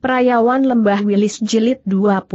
Perayawan Lembah Wilis Jilid 24.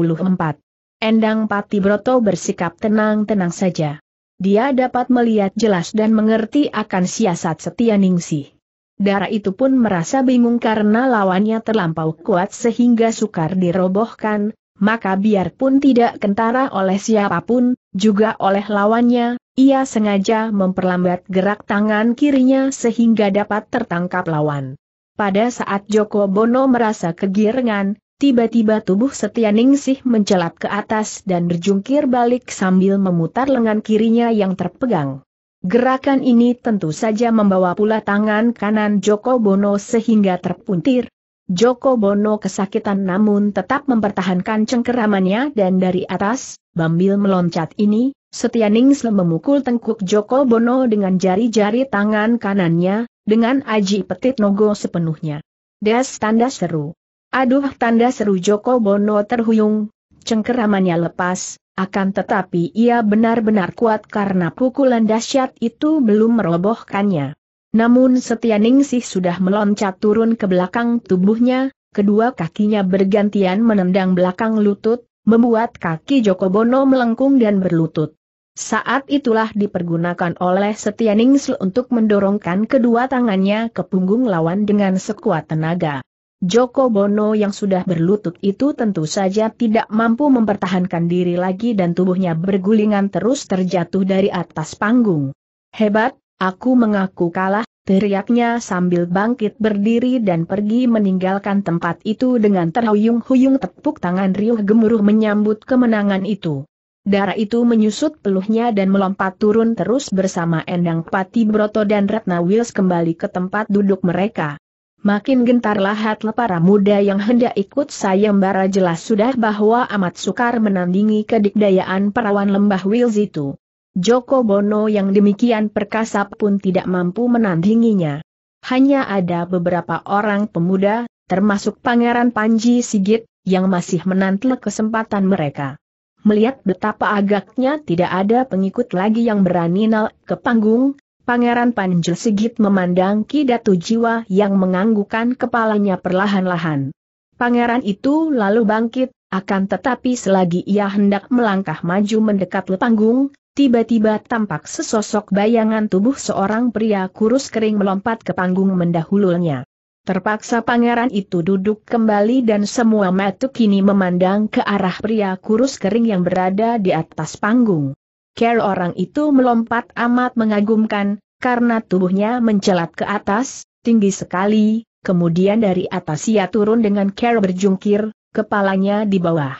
Endang Pati Broto bersikap tenang-tenang saja. Dia dapat melihat jelas dan mengerti akan siasat setia Ningsih. Dara itu pun merasa bingung karena lawannya terlampau kuat sehingga sukar dirobohkan, maka biarpun tidak kentara oleh siapapun, juga oleh lawannya, ia sengaja memperlambat gerak tangan kirinya sehingga dapat tertangkap lawan. Pada saat Joko Bono merasa kegirangan, tiba-tiba tubuh Setia Ningsih mencelat ke atas dan berjungkir balik sambil memutar lengan kirinya yang terpegang. Gerakan ini tentu saja membawa pula tangan kanan Joko Bono sehingga terpuntir. Joko Bono kesakitan namun tetap mempertahankan cengkeramannya dan dari atas, Bambil meloncat ini, Setia Ningsih memukul tengkuk Joko Bono dengan jari-jari tangan kanannya, dengan Aji Petit Nogo sepenuhnya. Das tanda seru. Aduh tanda seru Joko Bono terhuyung, cengkeramannya lepas, akan tetapi ia benar-benar kuat karena pukulan dahsyat itu belum merobohkannya. Namun Setia Ningsih sudah meloncat turun ke belakang tubuhnya, kedua kakinya bergantian menendang belakang lutut, membuat kaki Joko Bono melengkung dan berlutut. Saat itulah dipergunakan oleh Ningsl untuk mendorongkan kedua tangannya ke punggung lawan dengan sekuat tenaga. Joko Bono yang sudah berlutut itu tentu saja tidak mampu mempertahankan diri lagi dan tubuhnya bergulingan terus terjatuh dari atas panggung. Hebat, aku mengaku kalah, teriaknya sambil bangkit berdiri dan pergi meninggalkan tempat itu dengan terhuyung-huyung tepuk tangan riuh gemuruh menyambut kemenangan itu. Darah itu menyusut peluhnya dan melompat turun terus bersama Endang Pati Broto dan Ratna Wils kembali ke tempat duduk mereka. Makin gentarlah hati para muda yang hendak ikut sayembara jelas sudah bahwa amat sukar menandingi kedikdayaan perawan lembah Wils itu. Joko Bono yang demikian perkasa pun tidak mampu menandinginya. Hanya ada beberapa orang pemuda, termasuk Pangeran Panji Sigit, yang masih menantle kesempatan mereka melihat betapa agaknya tidak ada pengikut lagi yang berani naik ke panggung, Pangeran Panjil Sigit memandang Kidatu Jiwa yang menganggukan kepalanya perlahan-lahan. Pangeran itu lalu bangkit, akan tetapi selagi ia hendak melangkah maju mendekat panggung, tiba-tiba tampak sesosok bayangan tubuh seorang pria kurus kering melompat ke panggung mendahulunya. Terpaksa pangeran itu duduk kembali dan semua mata kini memandang ke arah pria kurus kering yang berada di atas panggung. Care orang itu melompat amat mengagumkan, karena tubuhnya mencelat ke atas, tinggi sekali, kemudian dari atas ia turun dengan Care berjungkir, kepalanya di bawah.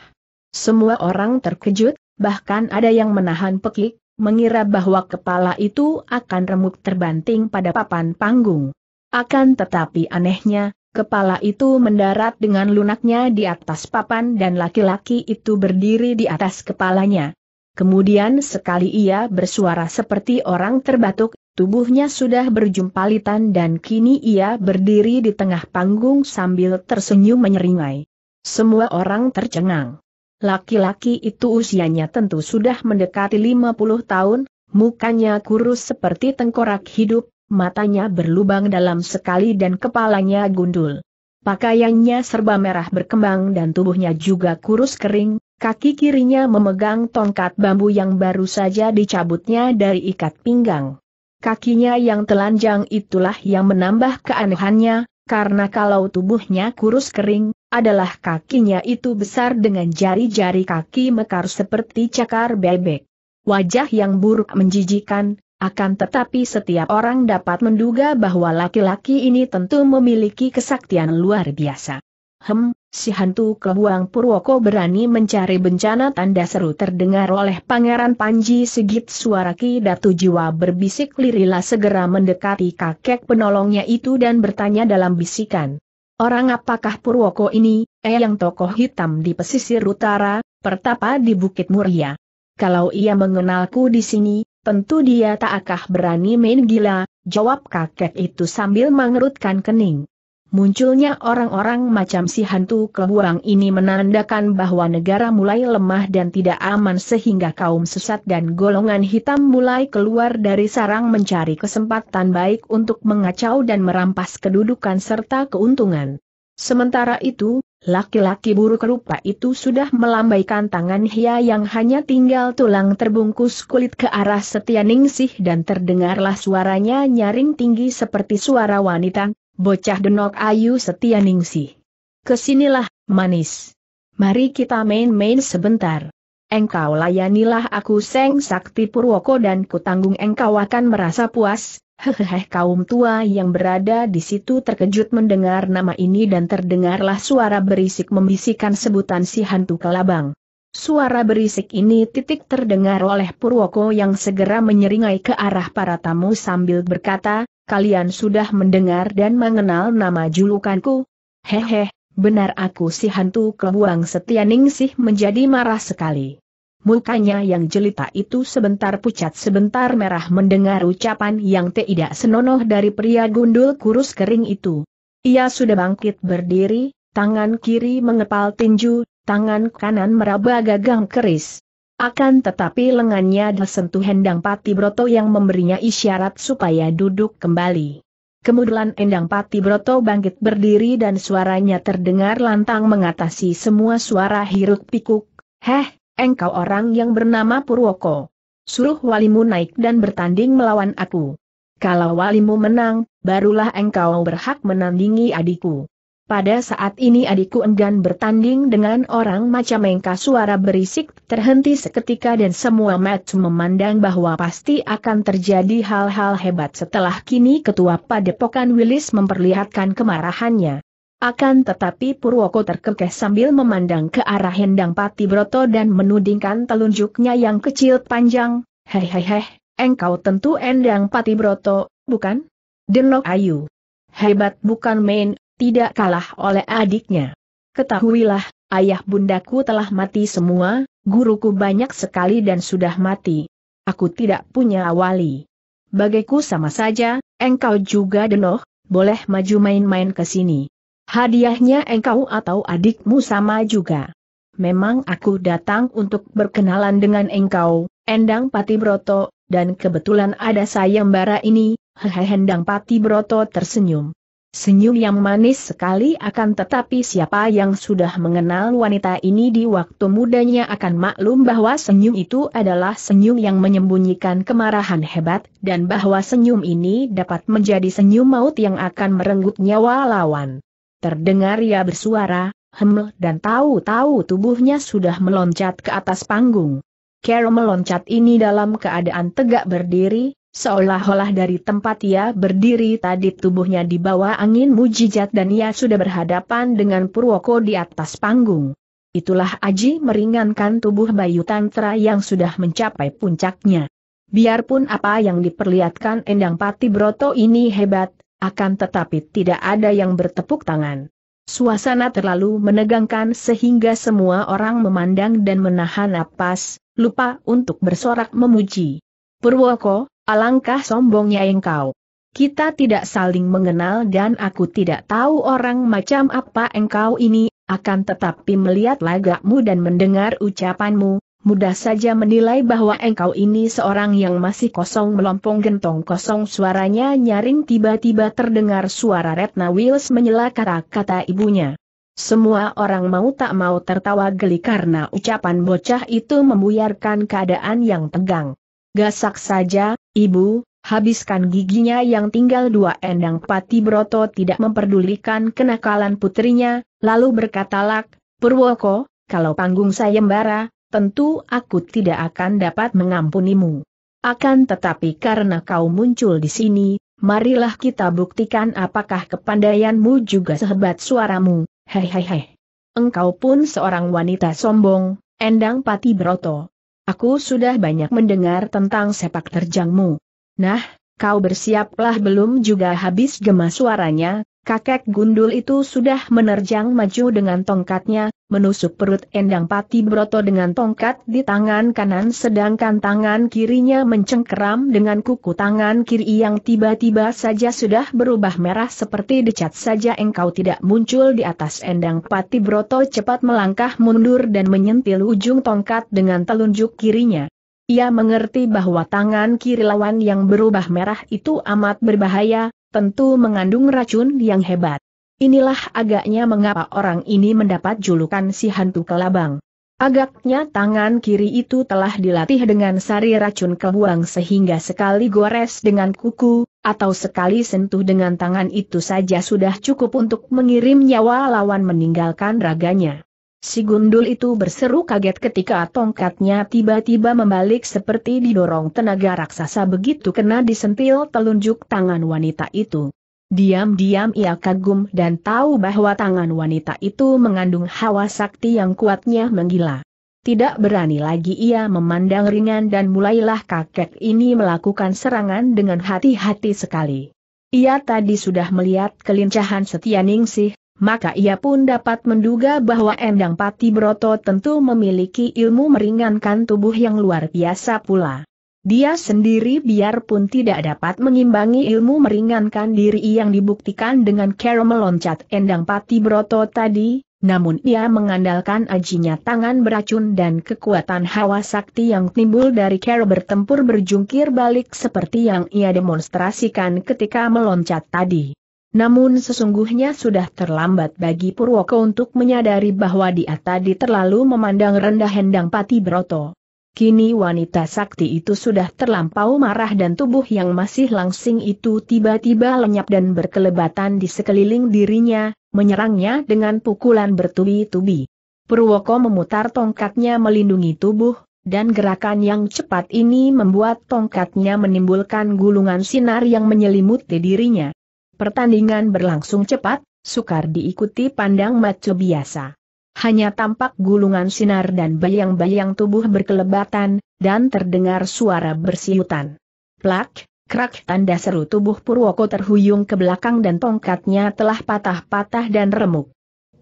Semua orang terkejut, bahkan ada yang menahan pekik, mengira bahwa kepala itu akan remuk terbanting pada papan panggung. Akan tetapi anehnya, kepala itu mendarat dengan lunaknya di atas papan dan laki-laki itu berdiri di atas kepalanya. Kemudian sekali ia bersuara seperti orang terbatuk, tubuhnya sudah berjumpalitan dan kini ia berdiri di tengah panggung sambil tersenyum menyeringai. Semua orang tercengang. Laki-laki itu usianya tentu sudah mendekati 50 tahun, mukanya kurus seperti tengkorak hidup, matanya berlubang dalam sekali dan kepalanya gundul. Pakaiannya serba merah berkembang dan tubuhnya juga kurus kering, kaki kirinya memegang tongkat bambu yang baru saja dicabutnya dari ikat pinggang. Kakinya yang telanjang itulah yang menambah keanehannya, karena kalau tubuhnya kurus kering, adalah kakinya itu besar dengan jari-jari kaki mekar seperti cakar bebek. Wajah yang buruk menjijikan, akan tetapi setiap orang dapat menduga bahwa laki-laki ini tentu memiliki kesaktian luar biasa. Hem, si hantu kebuang Purwoko berani mencari bencana tanda seru terdengar oleh Pangeran Panji Sigit suara Ki Datu Jiwa berbisik lirilah segera mendekati kakek penolongnya itu dan bertanya dalam bisikan. Orang apakah Purwoko ini, eh yang tokoh hitam di pesisir utara, pertapa di Bukit Muria? Kalau ia mengenalku di sini, Tentu dia tak akan berani main gila, jawab kakek itu sambil mengerutkan kening. Munculnya orang-orang macam si hantu kebuang ini menandakan bahwa negara mulai lemah dan tidak aman sehingga kaum sesat dan golongan hitam mulai keluar dari sarang mencari kesempatan baik untuk mengacau dan merampas kedudukan serta keuntungan. Sementara itu, Laki-laki buruk rupa itu sudah melambaikan tangan Hia yang hanya tinggal tulang terbungkus kulit ke arah Setia Ningsih dan terdengarlah suaranya nyaring tinggi seperti suara wanita, bocah denok ayu Setia Ningsih. Kesinilah, manis. Mari kita main-main sebentar. Engkau layanilah aku Seng Sakti Purwoko dan kutanggung engkau akan merasa puas, Hehehe kaum tua yang berada di situ terkejut mendengar nama ini dan terdengarlah suara berisik membisikkan sebutan si hantu kelabang. Suara berisik ini titik terdengar oleh Purwoko yang segera menyeringai ke arah para tamu sambil berkata, kalian sudah mendengar dan mengenal nama julukanku? Hehehe, benar aku si hantu kelabang setia ningsih menjadi marah sekali. Mukanya yang jelita itu sebentar pucat sebentar merah mendengar ucapan yang tidak senonoh dari pria gundul kurus kering itu. Ia sudah bangkit berdiri, tangan kiri mengepal tinju, tangan kanan meraba gagang keris. Akan tetapi lengannya disentuh Endang Pati Broto yang memberinya isyarat supaya duduk kembali. Kemudian Endang Pati Broto bangkit berdiri dan suaranya terdengar lantang mengatasi semua suara hiruk pikuk. Heh, engkau orang yang bernama Purwoko. Suruh walimu naik dan bertanding melawan aku. Kalau walimu menang, barulah engkau berhak menandingi adikku. Pada saat ini adikku enggan bertanding dengan orang macam engka suara berisik terhenti seketika dan semua match memandang bahwa pasti akan terjadi hal-hal hebat setelah kini ketua padepokan Willis memperlihatkan kemarahannya. Akan tetapi Purwoko terkekeh sambil memandang ke arah Hendang Pati Broto dan menudingkan telunjuknya yang kecil panjang, Hehehe, engkau tentu Hendang Pati Broto, bukan? Denok Ayu. Hebat bukan main, tidak kalah oleh adiknya. Ketahuilah, ayah bundaku telah mati semua, guruku banyak sekali dan sudah mati. Aku tidak punya awali. Bagiku sama saja, engkau juga Denok, boleh maju main-main ke sini. Hadiahnya engkau atau adikmu sama juga. Memang aku datang untuk berkenalan dengan engkau, Endang Pati Broto, dan kebetulan ada sayembara ini, hehe Endang Pati Broto tersenyum. Senyum yang manis sekali akan tetapi siapa yang sudah mengenal wanita ini di waktu mudanya akan maklum bahwa senyum itu adalah senyum yang menyembunyikan kemarahan hebat dan bahwa senyum ini dapat menjadi senyum maut yang akan merenggut nyawa lawan. Terdengar ia bersuara, heml, dan tahu-tahu tubuhnya sudah meloncat ke atas panggung. Carol meloncat ini dalam keadaan tegak berdiri, seolah-olah dari tempat ia berdiri tadi tubuhnya dibawa angin mujijat dan ia sudah berhadapan dengan Purwoko di atas panggung. Itulah Aji meringankan tubuh Bayu Tantra yang sudah mencapai puncaknya. Biarpun apa yang diperlihatkan Endang Pati Broto ini hebat, akan tetapi tidak ada yang bertepuk tangan. Suasana terlalu menegangkan sehingga semua orang memandang dan menahan napas, lupa untuk bersorak memuji. Purwoko, alangkah sombongnya engkau. Kita tidak saling mengenal dan aku tidak tahu orang macam apa engkau ini, akan tetapi melihat lagakmu dan mendengar ucapanmu, mudah saja menilai bahwa engkau ini seorang yang masih kosong melompong gentong kosong suaranya nyaring tiba-tiba terdengar suara Retna Wills menyela kata-kata ibunya. Semua orang mau tak mau tertawa geli karena ucapan bocah itu membuyarkan keadaan yang tegang. Gasak saja, ibu, habiskan giginya yang tinggal dua endang pati broto tidak memperdulikan kenakalan putrinya, lalu berkata lak, Purwoko, kalau panggung sayembara, tentu aku tidak akan dapat mengampunimu. Akan tetapi karena kau muncul di sini, marilah kita buktikan apakah kepandaianmu juga sehebat suaramu, hehehe. Engkau pun seorang wanita sombong, Endang Pati Broto. Aku sudah banyak mendengar tentang sepak terjangmu. Nah, kau bersiaplah belum juga habis gemas suaranya, Kakek gundul itu sudah menerjang maju dengan tongkatnya, menusuk perut Endang Pati Broto dengan tongkat di tangan kanan sedangkan tangan kirinya mencengkeram dengan kuku tangan kiri yang tiba-tiba saja sudah berubah merah seperti dicat saja engkau tidak muncul di atas Endang Pati Broto cepat melangkah mundur dan menyentil ujung tongkat dengan telunjuk kirinya. Ia mengerti bahwa tangan kiri lawan yang berubah merah itu amat berbahaya, tentu mengandung racun yang hebat. Inilah agaknya mengapa orang ini mendapat julukan si hantu kelabang. Agaknya tangan kiri itu telah dilatih dengan sari racun kebuang sehingga sekali gores dengan kuku, atau sekali sentuh dengan tangan itu saja sudah cukup untuk mengirim nyawa lawan meninggalkan raganya. Si gundul itu berseru kaget ketika tongkatnya tiba-tiba membalik seperti didorong tenaga raksasa begitu kena disentil telunjuk tangan wanita itu. Diam-diam ia kagum dan tahu bahwa tangan wanita itu mengandung hawa sakti yang kuatnya menggila. Tidak berani lagi ia memandang ringan dan mulailah kakek ini melakukan serangan dengan hati-hati sekali. Ia tadi sudah melihat kelincahan setia Ningsih, maka ia pun dapat menduga bahwa Endang Pati Broto tentu memiliki ilmu meringankan tubuh yang luar biasa pula. Dia sendiri biarpun tidak dapat mengimbangi ilmu meringankan diri yang dibuktikan dengan cara meloncat Endang Pati Broto tadi, namun ia mengandalkan ajinya tangan beracun dan kekuatan hawa sakti yang timbul dari cara bertempur berjungkir balik seperti yang ia demonstrasikan ketika meloncat tadi. Namun sesungguhnya sudah terlambat bagi Purwoko untuk menyadari bahwa dia tadi terlalu memandang rendah Hendang Pati Broto. Kini wanita sakti itu sudah terlampau marah dan tubuh yang masih langsing itu tiba-tiba lenyap dan berkelebatan di sekeliling dirinya, menyerangnya dengan pukulan bertubi-tubi. Purwoko memutar tongkatnya melindungi tubuh, dan gerakan yang cepat ini membuat tongkatnya menimbulkan gulungan sinar yang menyelimuti dirinya. Pertandingan berlangsung cepat, sukar diikuti pandang macu biasa. Hanya tampak gulungan sinar dan bayang-bayang tubuh berkelebatan, dan terdengar suara bersiutan. Plak, Krak tanda seru tubuh Purwoko terhuyung ke belakang dan tongkatnya telah patah-patah dan remuk.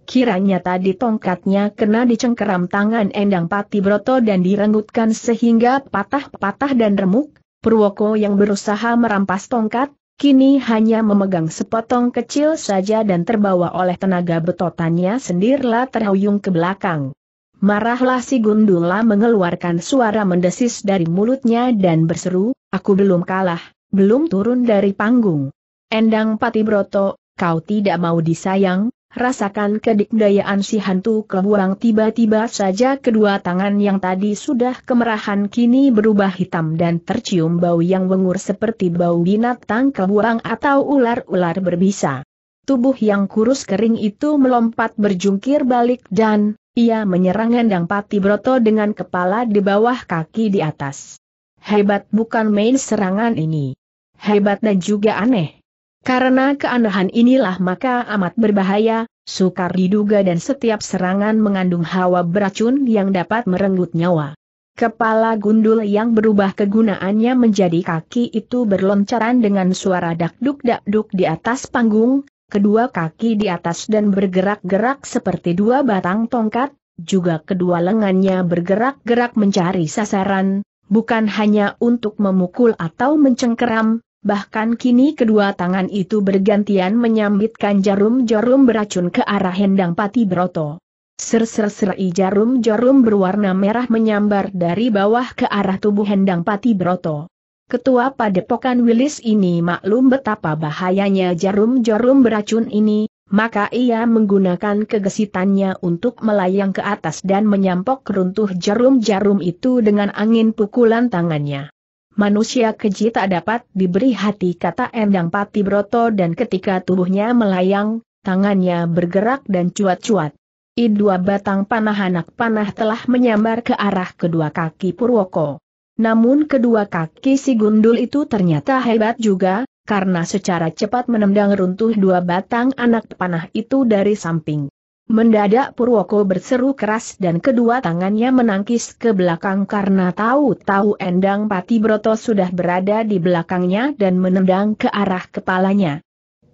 Kiranya tadi tongkatnya kena dicengkeram tangan Endang Pati Broto dan direngutkan sehingga patah-patah dan remuk, Purwoko yang berusaha merampas tongkat, kini hanya memegang sepotong kecil saja dan terbawa oleh tenaga betotannya sendirilah terhuyung ke belakang. Marahlah si Gundula mengeluarkan suara mendesis dari mulutnya dan berseru, aku belum kalah, belum turun dari panggung. Endang Patibroto, kau tidak mau disayang, Rasakan kedikdayaan si hantu kebuang tiba-tiba saja kedua tangan yang tadi sudah kemerahan kini berubah hitam dan tercium bau yang mengur seperti bau binatang kebuang atau ular-ular berbisa. Tubuh yang kurus kering itu melompat berjungkir balik dan, ia menyerang Endang Pati Broto dengan kepala di bawah kaki di atas. Hebat bukan main serangan ini. Hebat dan juga aneh. Karena keanehan inilah maka amat berbahaya, sukar diduga dan setiap serangan mengandung hawa beracun yang dapat merenggut nyawa. Kepala gundul yang berubah kegunaannya menjadi kaki itu berloncaran dengan suara dakduk-dakduk di atas panggung, kedua kaki di atas dan bergerak-gerak seperti dua batang tongkat, juga kedua lengannya bergerak-gerak mencari sasaran, bukan hanya untuk memukul atau mencengkeram, Bahkan kini kedua tangan itu bergantian menyambitkan jarum-jarum beracun ke arah Hendang Pati Broto. Ser-ser-seri jarum-jarum berwarna merah menyambar dari bawah ke arah tubuh Hendang Pati Broto. Ketua Padepokan Wilis ini maklum betapa bahayanya jarum-jarum beracun ini, maka ia menggunakan kegesitannya untuk melayang ke atas dan menyampok runtuh jarum-jarum itu dengan angin pukulan tangannya. Manusia keji tak dapat diberi hati kata Endang Pati Broto dan ketika tubuhnya melayang, tangannya bergerak dan cuat-cuat. I dua batang panah anak panah telah menyambar ke arah kedua kaki Purwoko. Namun kedua kaki si gundul itu ternyata hebat juga, karena secara cepat menendang runtuh dua batang anak panah itu dari samping. Mendadak Purwoko berseru keras dan kedua tangannya menangkis ke belakang karena tahu-tahu Endang Pati Broto sudah berada di belakangnya dan menendang ke arah kepalanya.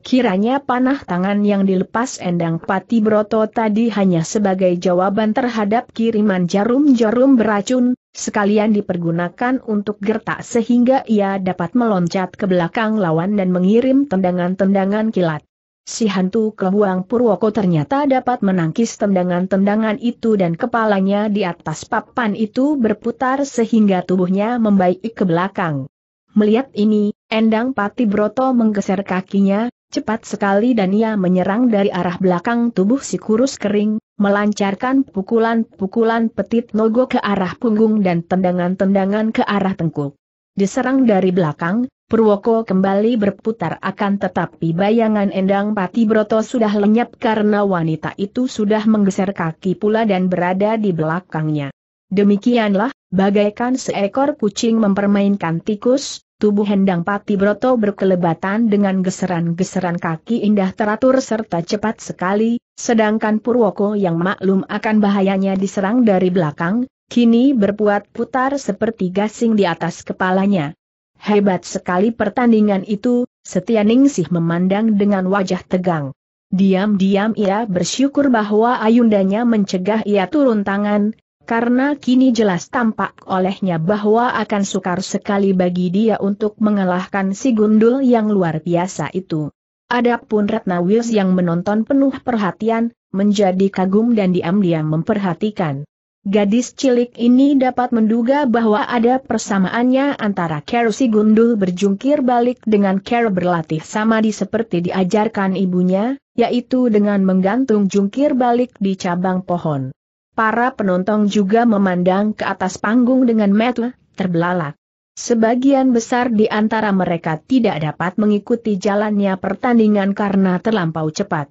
Kiranya panah tangan yang dilepas Endang Pati Broto tadi hanya sebagai jawaban terhadap kiriman jarum-jarum beracun, sekalian dipergunakan untuk gertak sehingga ia dapat meloncat ke belakang lawan dan mengirim tendangan-tendangan kilat si hantu kebuang Purwoko ternyata dapat menangkis tendangan-tendangan itu dan kepalanya di atas papan itu berputar sehingga tubuhnya membaik ke belakang. Melihat ini, Endang Pati Broto menggeser kakinya, cepat sekali dan ia menyerang dari arah belakang tubuh si kurus kering, melancarkan pukulan-pukulan petit nogo ke arah punggung dan tendangan-tendangan ke arah tengkuk. Diserang dari belakang, Purwoko kembali berputar akan tetapi bayangan Endang Pati Broto sudah lenyap karena wanita itu sudah menggeser kaki pula dan berada di belakangnya. Demikianlah, bagaikan seekor kucing mempermainkan tikus, tubuh Endang Pati Broto berkelebatan dengan geseran-geseran kaki indah teratur serta cepat sekali, sedangkan Purwoko yang maklum akan bahayanya diserang dari belakang, kini berbuat putar seperti gasing di atas kepalanya. Hebat sekali pertandingan itu, Setia Ningsih memandang dengan wajah tegang. Diam-diam ia bersyukur bahwa ayundanya mencegah ia turun tangan, karena kini jelas tampak olehnya bahwa akan sukar sekali bagi dia untuk mengalahkan si gundul yang luar biasa itu. Adapun Ratna Wills yang menonton penuh perhatian, menjadi kagum dan diam-diam memperhatikan. Gadis cilik ini dapat menduga bahwa ada persamaannya antara Kerusi si gundul berjungkir balik dengan Ker berlatih sama seperti diajarkan ibunya, yaitu dengan menggantung jungkir balik di cabang pohon. Para penonton juga memandang ke atas panggung dengan metu, terbelalak. Sebagian besar di antara mereka tidak dapat mengikuti jalannya pertandingan karena terlampau cepat.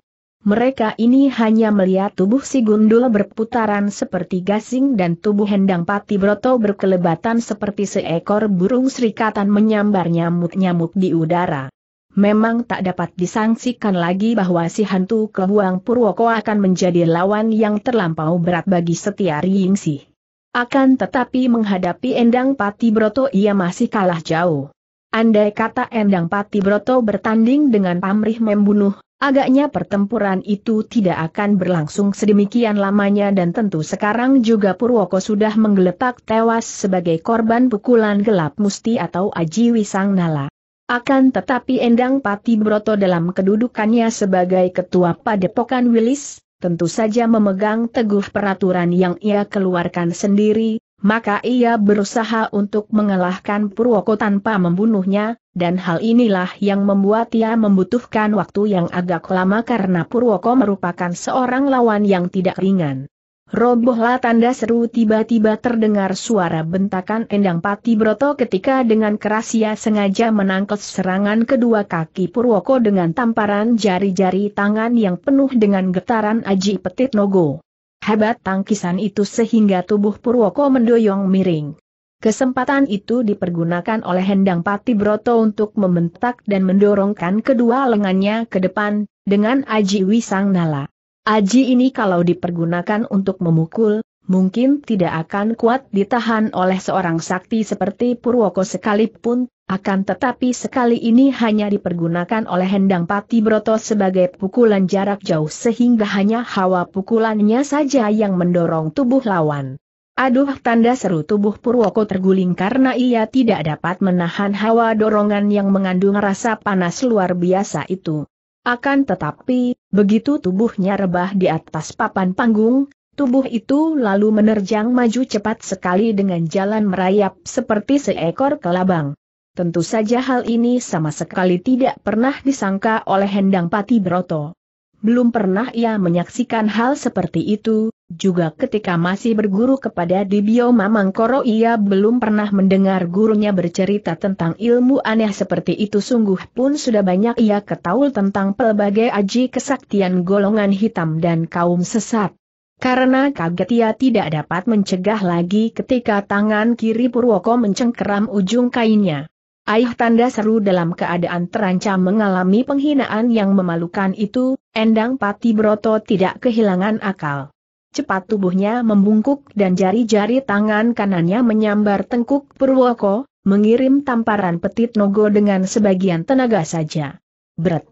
Mereka ini hanya melihat tubuh si gundul berputaran seperti gasing dan tubuh hendang pati broto berkelebatan seperti seekor burung serikatan menyambar nyamuk-nyamuk di udara. Memang tak dapat disangsikan lagi bahwa si hantu kebuang Purwoko akan menjadi lawan yang terlampau berat bagi setia Ringsih. Akan tetapi menghadapi Endang Pati Broto ia masih kalah jauh. Andai kata Endang Pati Broto bertanding dengan pamrih membunuh, Agaknya pertempuran itu tidak akan berlangsung sedemikian lamanya dan tentu sekarang juga Purwoko sudah menggeletak tewas sebagai korban pukulan gelap musti atau Aji Wisang Nala. Akan tetapi Endang Pati Broto dalam kedudukannya sebagai ketua padepokan Wilis, tentu saja memegang teguh peraturan yang ia keluarkan sendiri, maka ia berusaha untuk mengalahkan Purwoko tanpa membunuhnya, dan hal inilah yang membuat ia membutuhkan waktu yang agak lama karena Purwoko merupakan seorang lawan yang tidak ringan. Robohlah tanda seru tiba-tiba terdengar suara bentakan Endang Pati Broto ketika dengan keras ia sengaja menangkut serangan kedua kaki Purwoko dengan tamparan jari-jari tangan yang penuh dengan getaran aji petit nogo. Hebat tangkisan itu sehingga tubuh Purwoko mendoyong miring. Kesempatan itu dipergunakan oleh Hendang Pati Broto untuk membentak dan mendorongkan kedua lengannya ke depan, dengan Aji Wisang Nala. Aji ini kalau dipergunakan untuk memukul, mungkin tidak akan kuat ditahan oleh seorang sakti seperti Purwoko sekalipun, akan tetapi sekali ini hanya dipergunakan oleh Hendang Pati Broto sebagai pukulan jarak jauh sehingga hanya hawa pukulannya saja yang mendorong tubuh lawan. Aduh tanda seru tubuh Purwoko terguling karena ia tidak dapat menahan hawa dorongan yang mengandung rasa panas luar biasa itu. Akan tetapi, begitu tubuhnya rebah di atas papan panggung, tubuh itu lalu menerjang maju cepat sekali dengan jalan merayap seperti seekor kelabang. Tentu saja hal ini sama sekali tidak pernah disangka oleh Hendang Pati Broto. Belum pernah ia menyaksikan hal seperti itu, juga ketika masih berguru kepada Dibio Mamangkoro ia belum pernah mendengar gurunya bercerita tentang ilmu aneh seperti itu sungguh pun sudah banyak ia ketahul tentang pelbagai aji kesaktian golongan hitam dan kaum sesat. Karena kaget ia tidak dapat mencegah lagi ketika tangan kiri Purwoko mencengkeram ujung kainnya. Ayah tanda seru dalam keadaan terancam mengalami penghinaan yang memalukan itu, Endang Pati Broto tidak kehilangan akal. Cepat tubuhnya membungkuk dan jari-jari tangan kanannya menyambar tengkuk Purwoko, mengirim tamparan petit nogo dengan sebagian tenaga saja. Berat.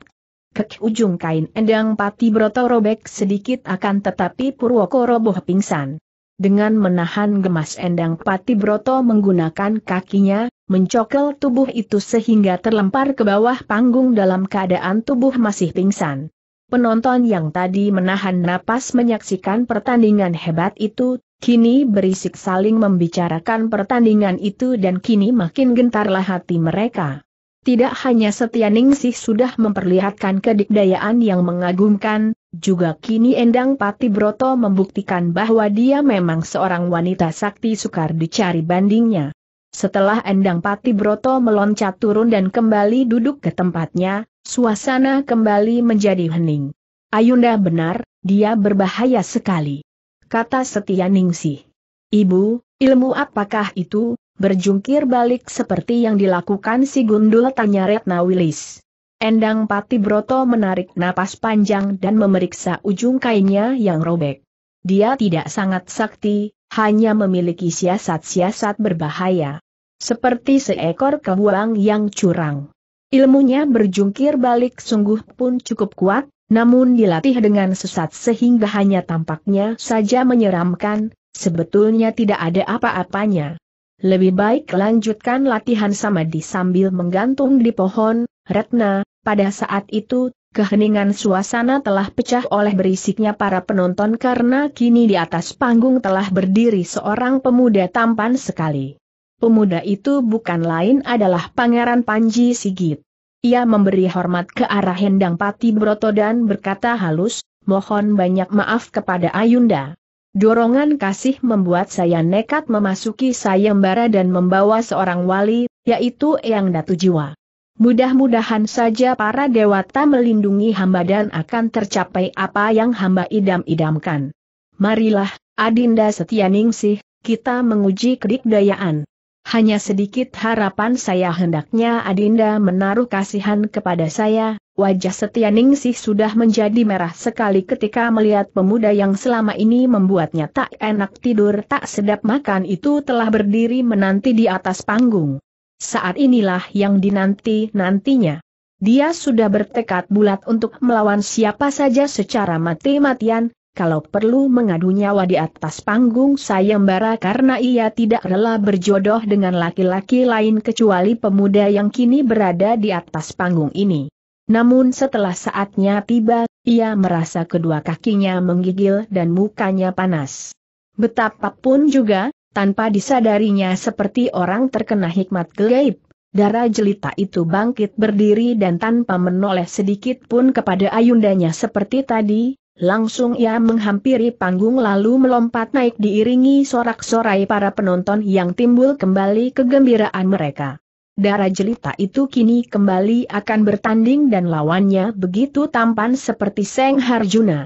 Kek ujung kain Endang Pati Broto robek sedikit akan tetapi Purwoko roboh pingsan. Dengan menahan gemas Endang Pati Broto menggunakan kakinya, mencokel tubuh itu sehingga terlempar ke bawah panggung dalam keadaan tubuh masih pingsan. Penonton yang tadi menahan napas menyaksikan pertandingan hebat itu, kini berisik saling membicarakan pertandingan itu dan kini makin gentarlah hati mereka. Tidak hanya Setia Ningsih sudah memperlihatkan kedikdayaan yang mengagumkan, juga kini Endang Pati Broto membuktikan bahwa dia memang seorang wanita sakti sukar dicari bandingnya. Setelah Endang Pati Broto meloncat turun dan kembali duduk ke tempatnya, suasana kembali menjadi hening. Ayunda benar, dia berbahaya sekali. Kata Setia Ningsih. Ibu, ilmu apakah itu? Berjungkir balik seperti yang dilakukan si gundul tanya Retna Wilis. Endang Pati Broto menarik napas panjang dan memeriksa ujung kainnya yang robek. Dia tidak sangat sakti, hanya memiliki siasat-siasat berbahaya. Seperti seekor kebuang yang curang. Ilmunya berjungkir balik sungguh pun cukup kuat, namun dilatih dengan sesat sehingga hanya tampaknya saja menyeramkan, sebetulnya tidak ada apa-apanya. Lebih baik lanjutkan latihan sama di sambil menggantung di pohon, Retna, pada saat itu keheningan suasana telah pecah oleh berisiknya para penonton karena kini di atas panggung telah berdiri seorang pemuda tampan sekali. Pemuda itu bukan lain adalah Pangeran Panji Sigit. Ia memberi hormat ke arah Hendang Pati Broto dan berkata halus, mohon banyak maaf kepada Ayunda. Dorongan kasih membuat saya nekat memasuki sayembara dan membawa seorang wali, yaitu Eyang Datu Jiwa. Mudah-mudahan saja para dewata melindungi hamba dan akan tercapai apa yang hamba idam-idamkan. Marilah, Adinda Setianingsih, kita menguji kedikdayaan. Hanya sedikit harapan saya hendaknya Adinda menaruh kasihan kepada saya, wajah Setianingsih sudah menjadi merah sekali ketika melihat pemuda yang selama ini membuatnya tak enak tidur tak sedap makan itu telah berdiri menanti di atas panggung. Saat inilah yang dinanti-nantinya. Dia sudah bertekad bulat untuk melawan siapa saja secara mati-matian, kalau perlu mengadu nyawa di atas panggung sayembara karena ia tidak rela berjodoh dengan laki-laki lain kecuali pemuda yang kini berada di atas panggung ini. Namun setelah saatnya tiba, ia merasa kedua kakinya menggigil dan mukanya panas. Betapapun juga, tanpa disadarinya seperti orang terkena hikmat gaib. Darah jelita itu bangkit berdiri dan tanpa menoleh sedikit pun kepada ayundanya seperti tadi, langsung ia menghampiri panggung lalu melompat naik diiringi sorak-sorai para penonton yang timbul kembali kegembiraan mereka. Darah jelita itu kini kembali akan bertanding dan lawannya begitu tampan seperti Seng Harjuna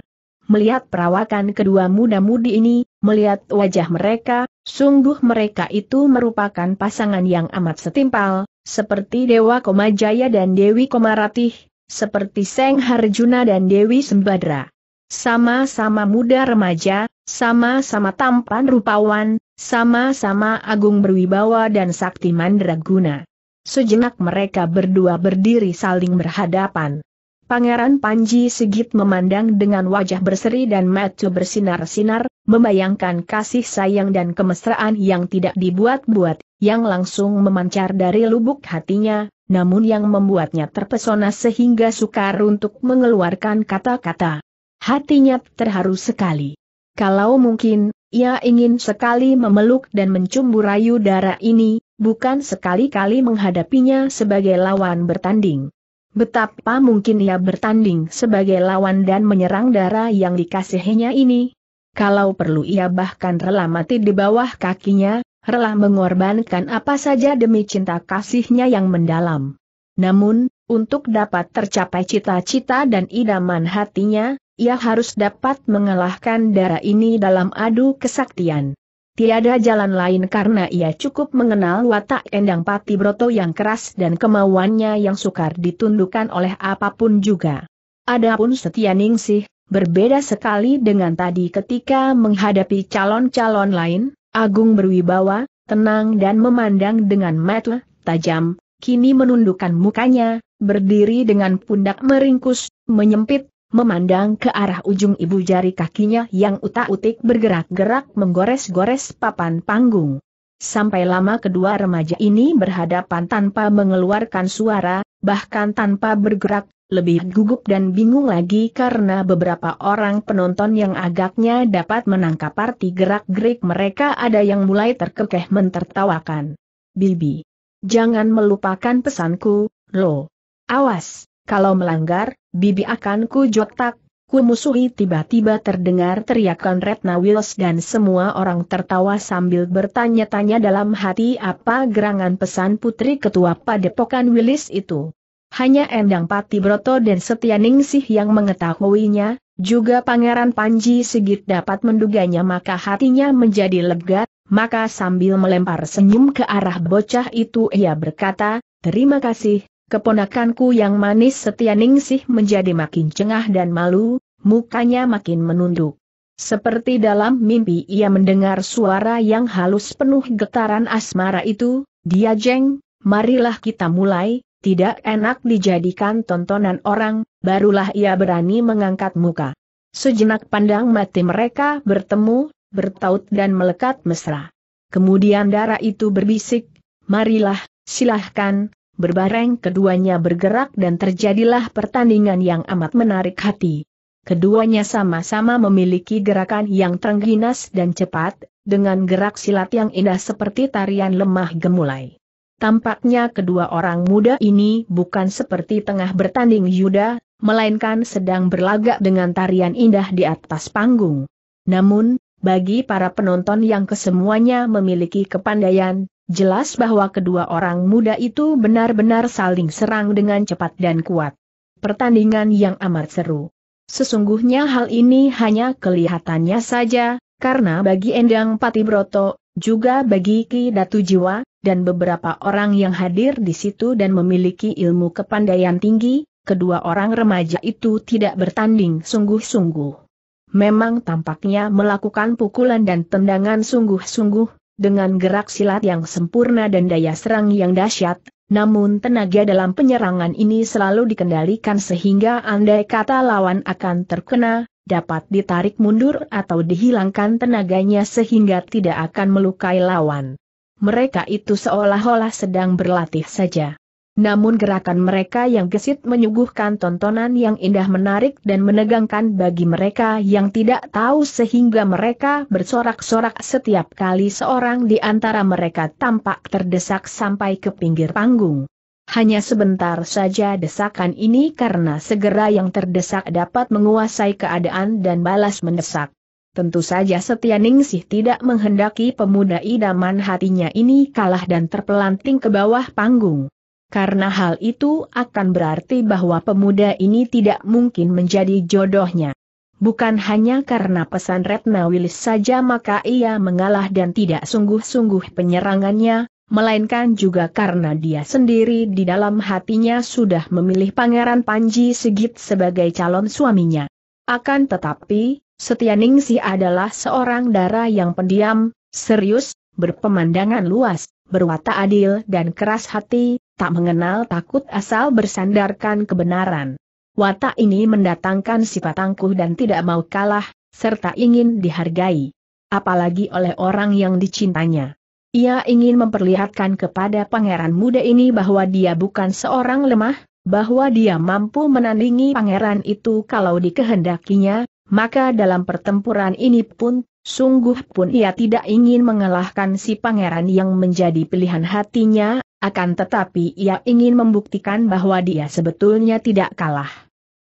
melihat perawakan kedua muda-mudi ini, melihat wajah mereka, sungguh mereka itu merupakan pasangan yang amat setimpal, seperti Dewa Komajaya dan Dewi Komaratih, seperti Seng Harjuna dan Dewi Sembadra. Sama-sama muda remaja, sama-sama tampan rupawan, sama-sama agung berwibawa dan sakti mandraguna. Sejenak mereka berdua berdiri saling berhadapan. Pangeran Panji Sigit memandang dengan wajah berseri dan mata bersinar-sinar, membayangkan kasih sayang dan kemesraan yang tidak dibuat-buat, yang langsung memancar dari lubuk hatinya, namun yang membuatnya terpesona sehingga sukar untuk mengeluarkan kata-kata. Hatinya terharu sekali. Kalau mungkin, ia ingin sekali memeluk dan mencumbu rayu darah ini, bukan sekali-kali menghadapinya sebagai lawan bertanding. Betapa mungkin ia bertanding sebagai lawan dan menyerang darah yang dikasihinya ini. Kalau perlu ia bahkan rela mati di bawah kakinya, rela mengorbankan apa saja demi cinta kasihnya yang mendalam. Namun, untuk dapat tercapai cita-cita dan idaman hatinya, ia harus dapat mengalahkan darah ini dalam adu kesaktian. Tiada jalan lain karena ia cukup mengenal watak Endang Pati Broto yang keras dan kemauannya yang sukar ditundukkan oleh apapun juga. Adapun Setia Ningsih, berbeda sekali dengan tadi ketika menghadapi calon-calon lain, Agung berwibawa, tenang dan memandang dengan mata tajam, kini menundukkan mukanya, berdiri dengan pundak meringkus, menyempit memandang ke arah ujung ibu jari kakinya yang utak-utik bergerak-gerak menggores-gores papan panggung. Sampai lama kedua remaja ini berhadapan tanpa mengeluarkan suara, bahkan tanpa bergerak, lebih gugup dan bingung lagi karena beberapa orang penonton yang agaknya dapat menangkap arti gerak-gerik mereka ada yang mulai terkekeh mentertawakan. Bibi. Jangan melupakan pesanku, lo. Awas. Kalau melanggar, bibi akan ku jotak, ku musuhi tiba-tiba terdengar teriakan Retna Wills dan semua orang tertawa sambil bertanya-tanya dalam hati apa gerangan pesan putri ketua padepokan Willis itu. Hanya Endang Pati Broto dan Ningsih yang mengetahuinya, juga Pangeran Panji Sigit dapat menduganya maka hatinya menjadi lega, maka sambil melempar senyum ke arah bocah itu ia berkata, terima kasih, Keponakanku yang manis setia Ningsih menjadi makin cengah dan malu, mukanya makin menunduk. Seperti dalam mimpi ia mendengar suara yang halus penuh getaran asmara itu, dia jeng, marilah kita mulai, tidak enak dijadikan tontonan orang, barulah ia berani mengangkat muka. Sejenak pandang mati mereka bertemu, bertaut dan melekat mesra. Kemudian darah itu berbisik, marilah, silahkan, berbareng keduanya bergerak dan terjadilah pertandingan yang amat menarik hati. Keduanya sama-sama memiliki gerakan yang terengginas dan cepat, dengan gerak silat yang indah seperti tarian lemah gemulai. Tampaknya kedua orang muda ini bukan seperti tengah bertanding yuda, melainkan sedang berlagak dengan tarian indah di atas panggung. Namun, bagi para penonton yang kesemuanya memiliki kepandaian, Jelas bahwa kedua orang muda itu benar-benar saling serang dengan cepat dan kuat. Pertandingan yang amat seru. Sesungguhnya hal ini hanya kelihatannya saja, karena bagi Endang Patibroto, juga bagi Ki Datu Jiwa, dan beberapa orang yang hadir di situ dan memiliki ilmu kepandaian tinggi, kedua orang remaja itu tidak bertanding sungguh-sungguh. Memang tampaknya melakukan pukulan dan tendangan sungguh-sungguh, dengan gerak silat yang sempurna dan daya serang yang dahsyat, namun tenaga dalam penyerangan ini selalu dikendalikan sehingga andai kata lawan akan terkena, dapat ditarik mundur atau dihilangkan tenaganya sehingga tidak akan melukai lawan. Mereka itu seolah-olah sedang berlatih saja. Namun gerakan mereka yang gesit menyuguhkan tontonan yang indah menarik dan menegangkan bagi mereka yang tidak tahu sehingga mereka bersorak-sorak setiap kali seorang di antara mereka tampak terdesak sampai ke pinggir panggung. Hanya sebentar saja desakan ini karena segera yang terdesak dapat menguasai keadaan dan balas mendesak. Tentu saja Setia Ningsih tidak menghendaki pemuda idaman hatinya ini kalah dan terpelanting ke bawah panggung karena hal itu akan berarti bahwa pemuda ini tidak mungkin menjadi jodohnya. Bukan hanya karena pesan Retna Wilis saja maka ia mengalah dan tidak sungguh-sungguh penyerangannya, melainkan juga karena dia sendiri di dalam hatinya sudah memilih Pangeran Panji Segit sebagai calon suaminya. Akan tetapi, Setia Ningsi adalah seorang darah yang pendiam, serius, berpemandangan luas, berwatak adil dan keras hati, tak mengenal takut asal bersandarkan kebenaran. Watak ini mendatangkan sifat angkuh dan tidak mau kalah, serta ingin dihargai. Apalagi oleh orang yang dicintanya. Ia ingin memperlihatkan kepada pangeran muda ini bahwa dia bukan seorang lemah, bahwa dia mampu menandingi pangeran itu kalau dikehendakinya, maka dalam pertempuran ini pun, sungguh pun ia tidak ingin mengalahkan si pangeran yang menjadi pilihan hatinya, akan tetapi ia ingin membuktikan bahwa dia sebetulnya tidak kalah.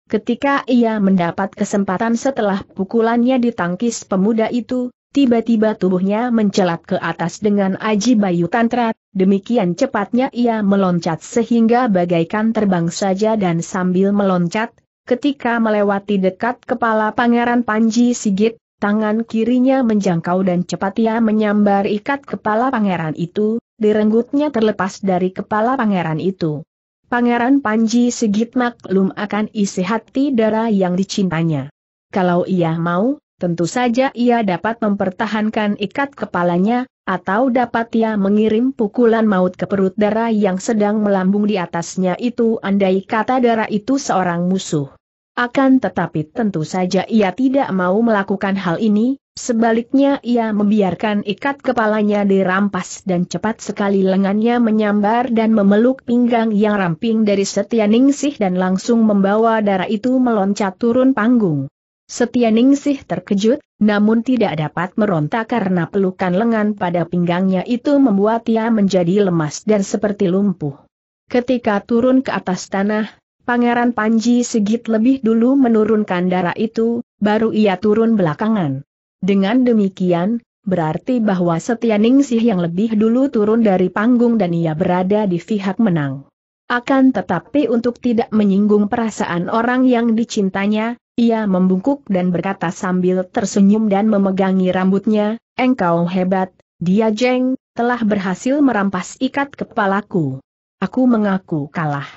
Ketika ia mendapat kesempatan setelah pukulannya ditangkis pemuda itu, tiba-tiba tubuhnya mencelat ke atas dengan aji bayu tantrat, demikian cepatnya ia meloncat sehingga bagaikan terbang saja dan sambil meloncat, ketika melewati dekat kepala Pangeran Panji Sigit, Tangan kirinya menjangkau dan cepat ia menyambar ikat kepala pangeran itu, direnggutnya terlepas dari kepala pangeran itu. Pangeran Panji segit maklum akan isi hati darah yang dicintanya. Kalau ia mau, tentu saja ia dapat mempertahankan ikat kepalanya, atau dapat ia mengirim pukulan maut ke perut darah yang sedang melambung di atasnya itu andai kata darah itu seorang musuh. Akan tetapi tentu saja ia tidak mau melakukan hal ini, sebaliknya ia membiarkan ikat kepalanya dirampas dan cepat sekali lengannya menyambar dan memeluk pinggang yang ramping dari Setia Ningsih dan langsung membawa darah itu meloncat turun panggung. Setia Ningsih terkejut, namun tidak dapat meronta karena pelukan lengan pada pinggangnya itu membuat ia menjadi lemas dan seperti lumpuh. Ketika turun ke atas tanah, Pangeran Panji Sigit lebih dulu menurunkan darah itu, baru ia turun belakangan. Dengan demikian, berarti bahwa Setia Setianingsih yang lebih dulu turun dari panggung dan ia berada di pihak menang. Akan tetapi untuk tidak menyinggung perasaan orang yang dicintanya, ia membungkuk dan berkata sambil tersenyum dan memegangi rambutnya, engkau hebat, dia jeng, telah berhasil merampas ikat kepalaku. Aku mengaku kalah.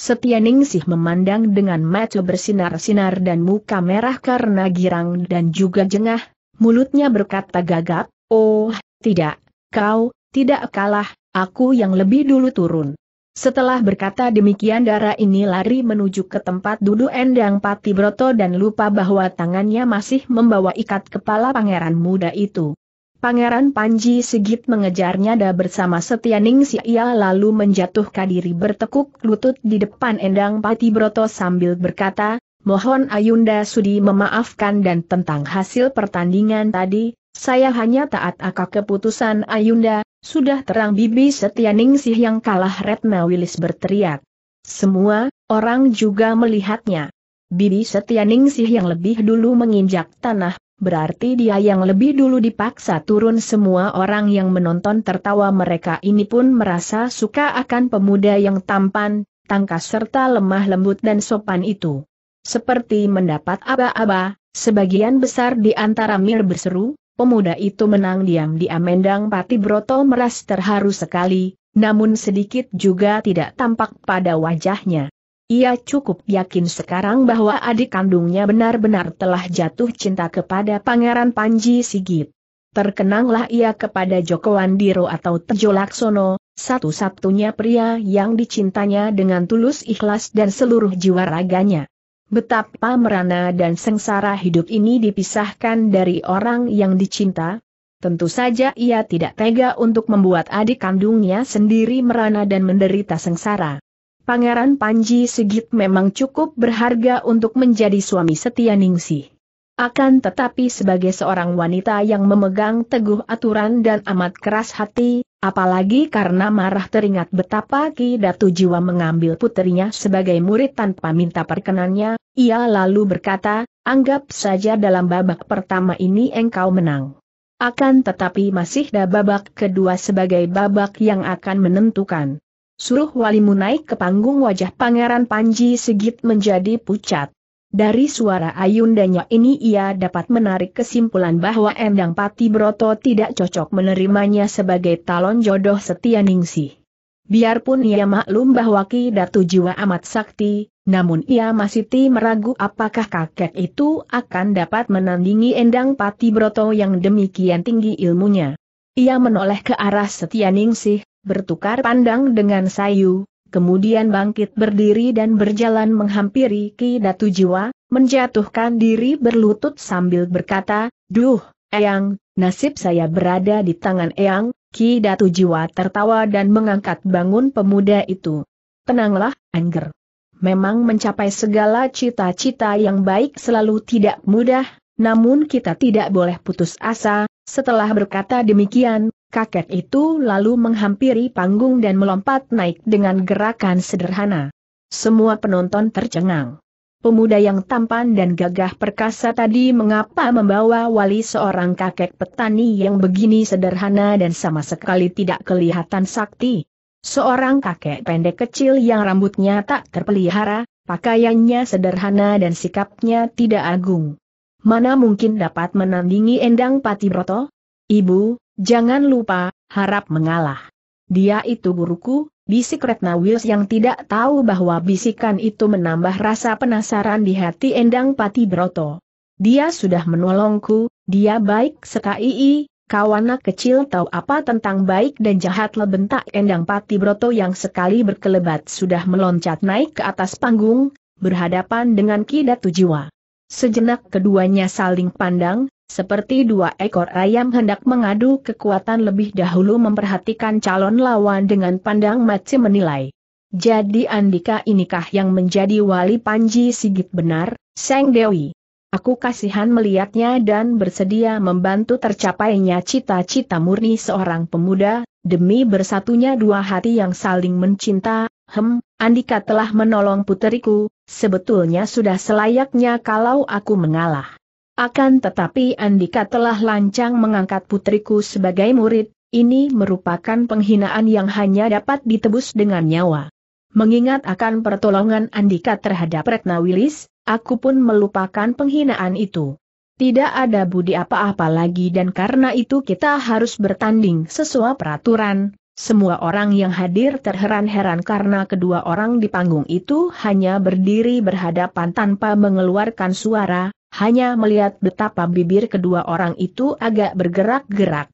Setia Ningsih memandang dengan mata bersinar-sinar dan muka merah karena girang dan juga jengah, mulutnya berkata gagap, Oh, tidak, kau, tidak kalah, aku yang lebih dulu turun. Setelah berkata demikian darah ini lari menuju ke tempat duduk Endang Pati Broto dan lupa bahwa tangannya masih membawa ikat kepala pangeran muda itu. Pangeran Panji Sigit mengejarnya da bersama Setianing ia lalu menjatuhkan diri bertekuk lutut di depan Endang Pati Broto sambil berkata, Mohon Ayunda Sudi memaafkan dan tentang hasil pertandingan tadi, saya hanya taat akak keputusan Ayunda, sudah terang Bibi Setianing Sih yang kalah Retna Wilis berteriak. Semua, orang juga melihatnya. Bibi Setianing Sih yang lebih dulu menginjak tanah berarti dia yang lebih dulu dipaksa turun semua orang yang menonton tertawa mereka ini pun merasa suka akan pemuda yang tampan, tangkas serta lemah lembut dan sopan itu. Seperti mendapat aba-aba, sebagian besar di antara mir berseru, pemuda itu menang diam di Amendang Pati Broto meras terharu sekali, namun sedikit juga tidak tampak pada wajahnya. Ia cukup yakin sekarang bahwa adik kandungnya benar-benar telah jatuh cinta kepada Pangeran Panji Sigit. Terkenanglah ia kepada Joko Wandiro atau Tejo Laksono, satu-satunya pria yang dicintanya dengan tulus ikhlas dan seluruh jiwa raganya. Betapa merana dan sengsara hidup ini dipisahkan dari orang yang dicinta, Tentu saja ia tidak tega untuk membuat adik kandungnya sendiri merana dan menderita sengsara. Pangeran Panji Sigit memang cukup berharga untuk menjadi suami setia Ningsih. Akan tetapi sebagai seorang wanita yang memegang teguh aturan dan amat keras hati, apalagi karena marah teringat betapa Ki Datu Jiwa mengambil putrinya sebagai murid tanpa minta perkenannya, ia lalu berkata, anggap saja dalam babak pertama ini engkau menang. Akan tetapi masih ada babak kedua sebagai babak yang akan menentukan. Suruh walimu naik ke panggung wajah Pangeran Panji Sigit menjadi pucat. Dari suara ayundanya ini ia dapat menarik kesimpulan bahwa Endang Pati Broto tidak cocok menerimanya sebagai talon jodoh setia Ningsih. Biarpun ia maklum bahwa Ki Datu Jiwa amat sakti, namun ia masih ti meragu apakah kakek itu akan dapat menandingi Endang Pati Broto yang demikian tinggi ilmunya. Ia menoleh ke arah Setia Ningsih, bertukar pandang dengan Sayu, kemudian bangkit berdiri dan berjalan menghampiri Ki Datu Jiwa, menjatuhkan diri berlutut sambil berkata, Duh, Eyang, nasib saya berada di tangan Eyang, Ki Datu Jiwa tertawa dan mengangkat bangun pemuda itu. Tenanglah, Angger. Memang mencapai segala cita-cita yang baik selalu tidak mudah, namun kita tidak boleh putus asa, setelah berkata demikian, kakek itu lalu menghampiri panggung dan melompat naik dengan gerakan sederhana. Semua penonton tercengang. Pemuda yang tampan dan gagah perkasa tadi mengapa membawa wali seorang kakek petani yang begini sederhana dan sama sekali tidak kelihatan sakti? Seorang kakek pendek kecil yang rambutnya tak terpelihara, pakaiannya sederhana dan sikapnya tidak agung. Mana mungkin dapat menandingi Endang Pati Broto? Ibu, Jangan lupa, harap mengalah. Dia itu guruku, bisik Retna Wils yang tidak tahu bahwa bisikan itu menambah rasa penasaran di hati Endang Pati Broto. Dia sudah menolongku, dia baik sekali, kawana kecil tahu apa tentang baik dan jahat lebentak Endang Pati Broto yang sekali berkelebat sudah meloncat naik ke atas panggung, berhadapan dengan Kidatu Jiwa. Sejenak keduanya saling pandang, seperti dua ekor ayam hendak mengadu kekuatan lebih dahulu memperhatikan calon lawan dengan pandang mati menilai. Jadi Andika inikah yang menjadi wali Panji Sigit benar, Seng Dewi? Aku kasihan melihatnya dan bersedia membantu tercapainya cita-cita murni seorang pemuda, demi bersatunya dua hati yang saling mencinta, hem, Andika telah menolong puteriku, sebetulnya sudah selayaknya kalau aku mengalah. Akan tetapi Andika telah lancang mengangkat putriku sebagai murid, ini merupakan penghinaan yang hanya dapat ditebus dengan nyawa. Mengingat akan pertolongan Andika terhadap Retna Wilis, aku pun melupakan penghinaan itu. Tidak ada budi apa-apa lagi dan karena itu kita harus bertanding sesuai peraturan. Semua orang yang hadir terheran-heran karena kedua orang di panggung itu hanya berdiri berhadapan tanpa mengeluarkan suara, hanya melihat betapa bibir kedua orang itu agak bergerak-gerak.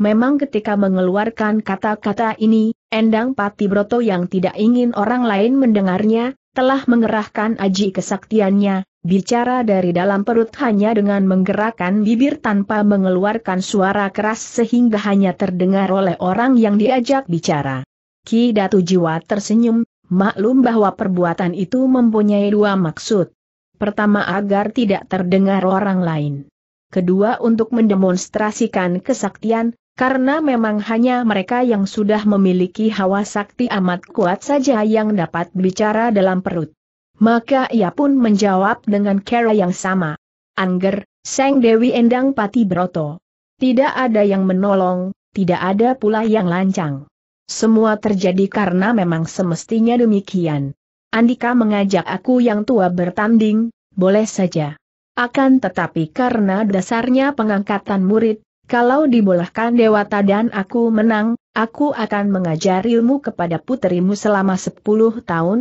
Memang ketika mengeluarkan kata-kata ini, Endang Pati Broto yang tidak ingin orang lain mendengarnya, telah mengerahkan aji kesaktiannya, bicara dari dalam perut hanya dengan menggerakkan bibir tanpa mengeluarkan suara keras sehingga hanya terdengar oleh orang yang diajak bicara. Ki Datu Jiwa tersenyum, maklum bahwa perbuatan itu mempunyai dua maksud. Pertama agar tidak terdengar orang lain. Kedua untuk mendemonstrasikan kesaktian, karena memang hanya mereka yang sudah memiliki hawa sakti amat kuat saja yang dapat bicara dalam perut. Maka ia pun menjawab dengan cara yang sama. Angger, Seng Dewi Endang Pati Broto. Tidak ada yang menolong, tidak ada pula yang lancang. Semua terjadi karena memang semestinya demikian. Andika mengajak aku yang tua bertanding, boleh saja. Akan tetapi karena dasarnya pengangkatan murid, kalau dibolehkan dewata dan aku menang, aku akan mengajar ilmu kepada putrimu selama 10 tahun.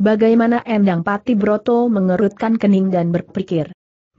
Bagaimana Endang Pati Broto mengerutkan kening dan berpikir.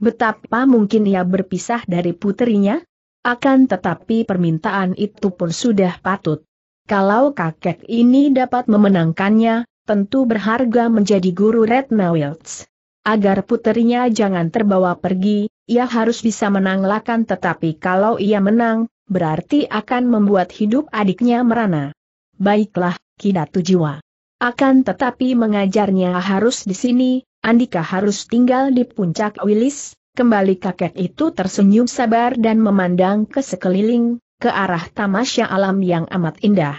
Betapa mungkin ia berpisah dari putrinya? Akan tetapi permintaan itu pun sudah patut. Kalau kakek ini dapat memenangkannya, tentu berharga menjadi guru Retna Wilts. Agar puterinya jangan terbawa pergi, ia harus bisa menang lakan tetapi kalau ia menang, berarti akan membuat hidup adiknya merana. Baiklah, kita jiwa. Akan tetapi mengajarnya harus di sini, Andika harus tinggal di puncak Wilis, kembali kakek itu tersenyum sabar dan memandang ke sekeliling, ke arah tamasya alam yang amat indah.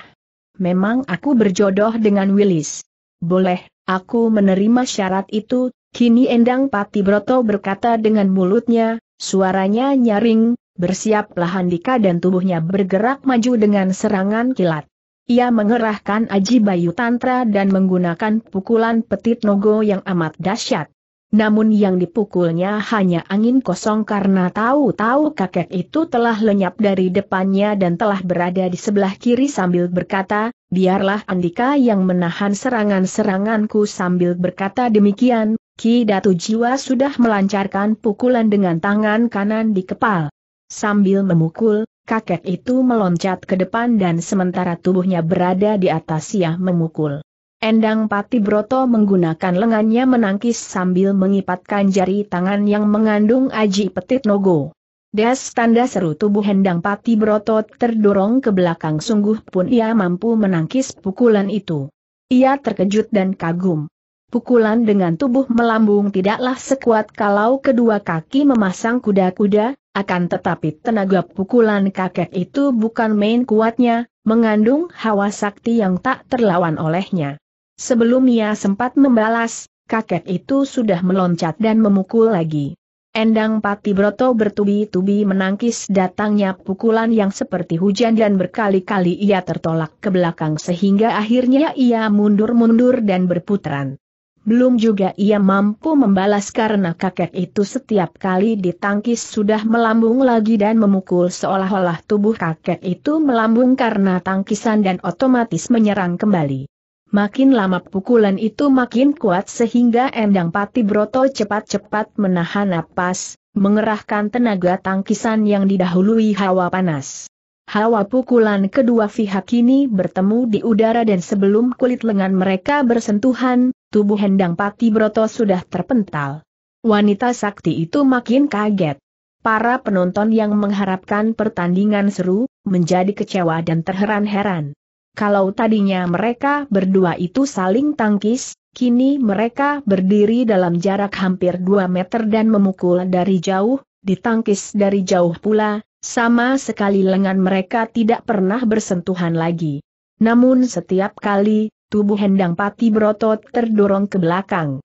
Memang aku berjodoh dengan Willis. Boleh, aku menerima syarat itu, kini Endang Pati Broto berkata dengan mulutnya, suaranya nyaring, bersiaplah Handika dan tubuhnya bergerak maju dengan serangan kilat. Ia mengerahkan Aji Bayu Tantra dan menggunakan pukulan petit nogo yang amat dahsyat. Namun yang dipukulnya hanya angin kosong karena tahu-tahu kakek itu telah lenyap dari depannya dan telah berada di sebelah kiri sambil berkata, biarlah Andika yang menahan serangan-seranganku sambil berkata demikian, Ki Datu Jiwa sudah melancarkan pukulan dengan tangan kanan di kepal. Sambil memukul, kakek itu meloncat ke depan dan sementara tubuhnya berada di atas ia memukul. Endang Pati Broto menggunakan lengannya menangkis sambil mengipatkan jari tangan yang mengandung aji petit nogo. Das tanda seru tubuh Endang Pati Broto terdorong ke belakang sungguh pun ia mampu menangkis pukulan itu. Ia terkejut dan kagum. Pukulan dengan tubuh melambung tidaklah sekuat kalau kedua kaki memasang kuda-kuda, akan tetapi tenaga pukulan kakek itu bukan main kuatnya, mengandung hawa sakti yang tak terlawan olehnya. Sebelum ia sempat membalas, kakek itu sudah meloncat dan memukul lagi. Endang Pati Broto bertubi-tubi menangkis datangnya pukulan yang seperti hujan dan berkali-kali ia tertolak ke belakang sehingga akhirnya ia mundur-mundur dan berputaran. Belum juga ia mampu membalas karena kakek itu setiap kali ditangkis sudah melambung lagi dan memukul seolah-olah tubuh kakek itu melambung karena tangkisan dan otomatis menyerang kembali. Makin lama pukulan itu makin kuat sehingga Endang Pati Broto cepat-cepat menahan napas, mengerahkan tenaga tangkisan yang didahului hawa panas. Hawa pukulan kedua pihak ini bertemu di udara dan sebelum kulit lengan mereka bersentuhan, tubuh Endang Pati Broto sudah terpental. Wanita sakti itu makin kaget. Para penonton yang mengharapkan pertandingan seru, menjadi kecewa dan terheran-heran. Kalau tadinya mereka berdua itu saling tangkis, kini mereka berdiri dalam jarak hampir 2 meter dan memukul dari jauh, ditangkis dari jauh pula, sama sekali lengan mereka tidak pernah bersentuhan lagi. Namun setiap kali, tubuh Hendang Pati Broto terdorong ke belakang.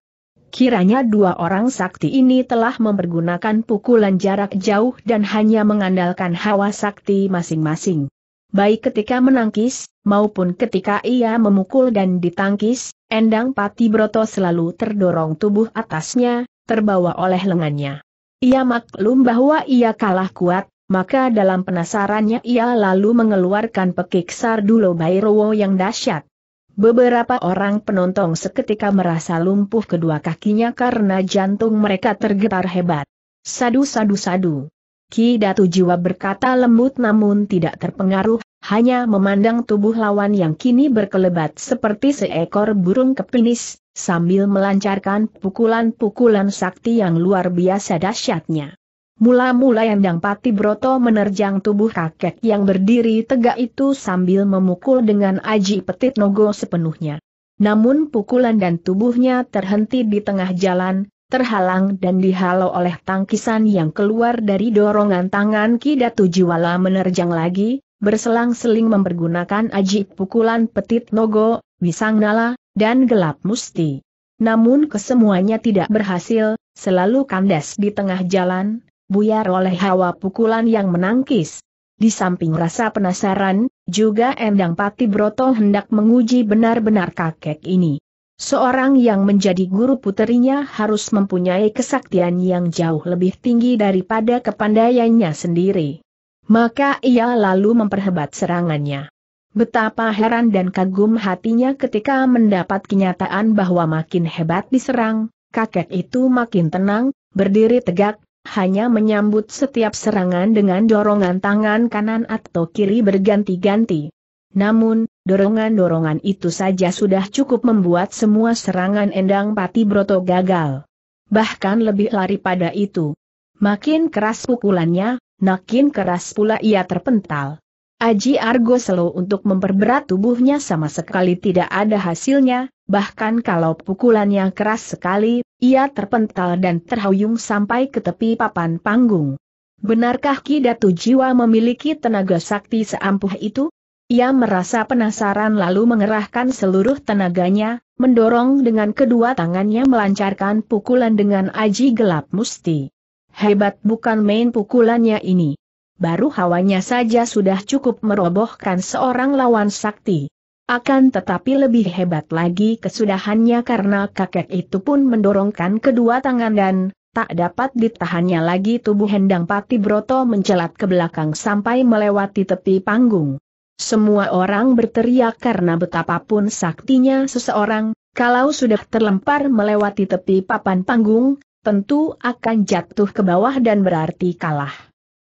Kiranya dua orang sakti ini telah mempergunakan pukulan jarak jauh dan hanya mengandalkan hawa sakti masing-masing. Baik ketika menangkis, maupun ketika ia memukul dan ditangkis, Endang Pati Broto selalu terdorong tubuh atasnya, terbawa oleh lengannya. Ia maklum bahwa ia kalah kuat, maka dalam penasarannya ia lalu mengeluarkan pekik Sardulo Bairowo yang dahsyat. Beberapa orang penonton seketika merasa lumpuh kedua kakinya karena jantung mereka tergetar hebat. Sadu-sadu-sadu. Ki Datu Jiwa berkata lembut namun tidak terpengaruh, hanya memandang tubuh lawan yang kini berkelebat seperti seekor burung kepinis, sambil melancarkan pukulan-pukulan sakti yang luar biasa dahsyatnya. Mula-mula Endang Pati Broto menerjang tubuh kakek yang berdiri tegak itu sambil memukul dengan aji petit nogo sepenuhnya. Namun pukulan dan tubuhnya terhenti di tengah jalan, terhalang dan dihalau oleh tangkisan yang keluar dari dorongan tangan Kidatu Jiwala menerjang lagi, berselang-seling mempergunakan ajik pukulan petit nogo, wisang nala, dan gelap musti. Namun kesemuanya tidak berhasil, selalu kandas di tengah jalan, buyar oleh hawa pukulan yang menangkis. Di samping rasa penasaran, juga Endang Pati Broto hendak menguji benar-benar kakek ini. Seorang yang menjadi guru puterinya harus mempunyai kesaktian yang jauh lebih tinggi daripada kepandaiannya sendiri. Maka ia lalu memperhebat serangannya. Betapa heran dan kagum hatinya ketika mendapat kenyataan bahwa makin hebat diserang, kakek itu makin tenang, berdiri tegak, hanya menyambut setiap serangan dengan dorongan tangan kanan atau kiri berganti-ganti. Namun, dorongan-dorongan itu saja sudah cukup membuat semua serangan Endang Pati Broto gagal. Bahkan lebih lari pada itu. Makin keras pukulannya, makin keras pula ia terpental. Aji Argo selo untuk memperberat tubuhnya sama sekali tidak ada hasilnya, bahkan kalau pukulannya keras sekali, ia terpental dan terhuyung sampai ke tepi papan panggung. Benarkah Ki Datu Jiwa memiliki tenaga sakti seampuh itu? Ia merasa penasaran lalu mengerahkan seluruh tenaganya, mendorong dengan kedua tangannya melancarkan pukulan dengan aji gelap musti. Hebat bukan main pukulannya ini. Baru hawanya saja sudah cukup merobohkan seorang lawan sakti. Akan tetapi lebih hebat lagi kesudahannya karena kakek itu pun mendorongkan kedua tangan dan, tak dapat ditahannya lagi tubuh Hendang Pati Broto mencelat ke belakang sampai melewati tepi panggung. Semua orang berteriak karena betapapun saktinya seseorang, kalau sudah terlempar melewati tepi papan panggung, tentu akan jatuh ke bawah dan berarti kalah.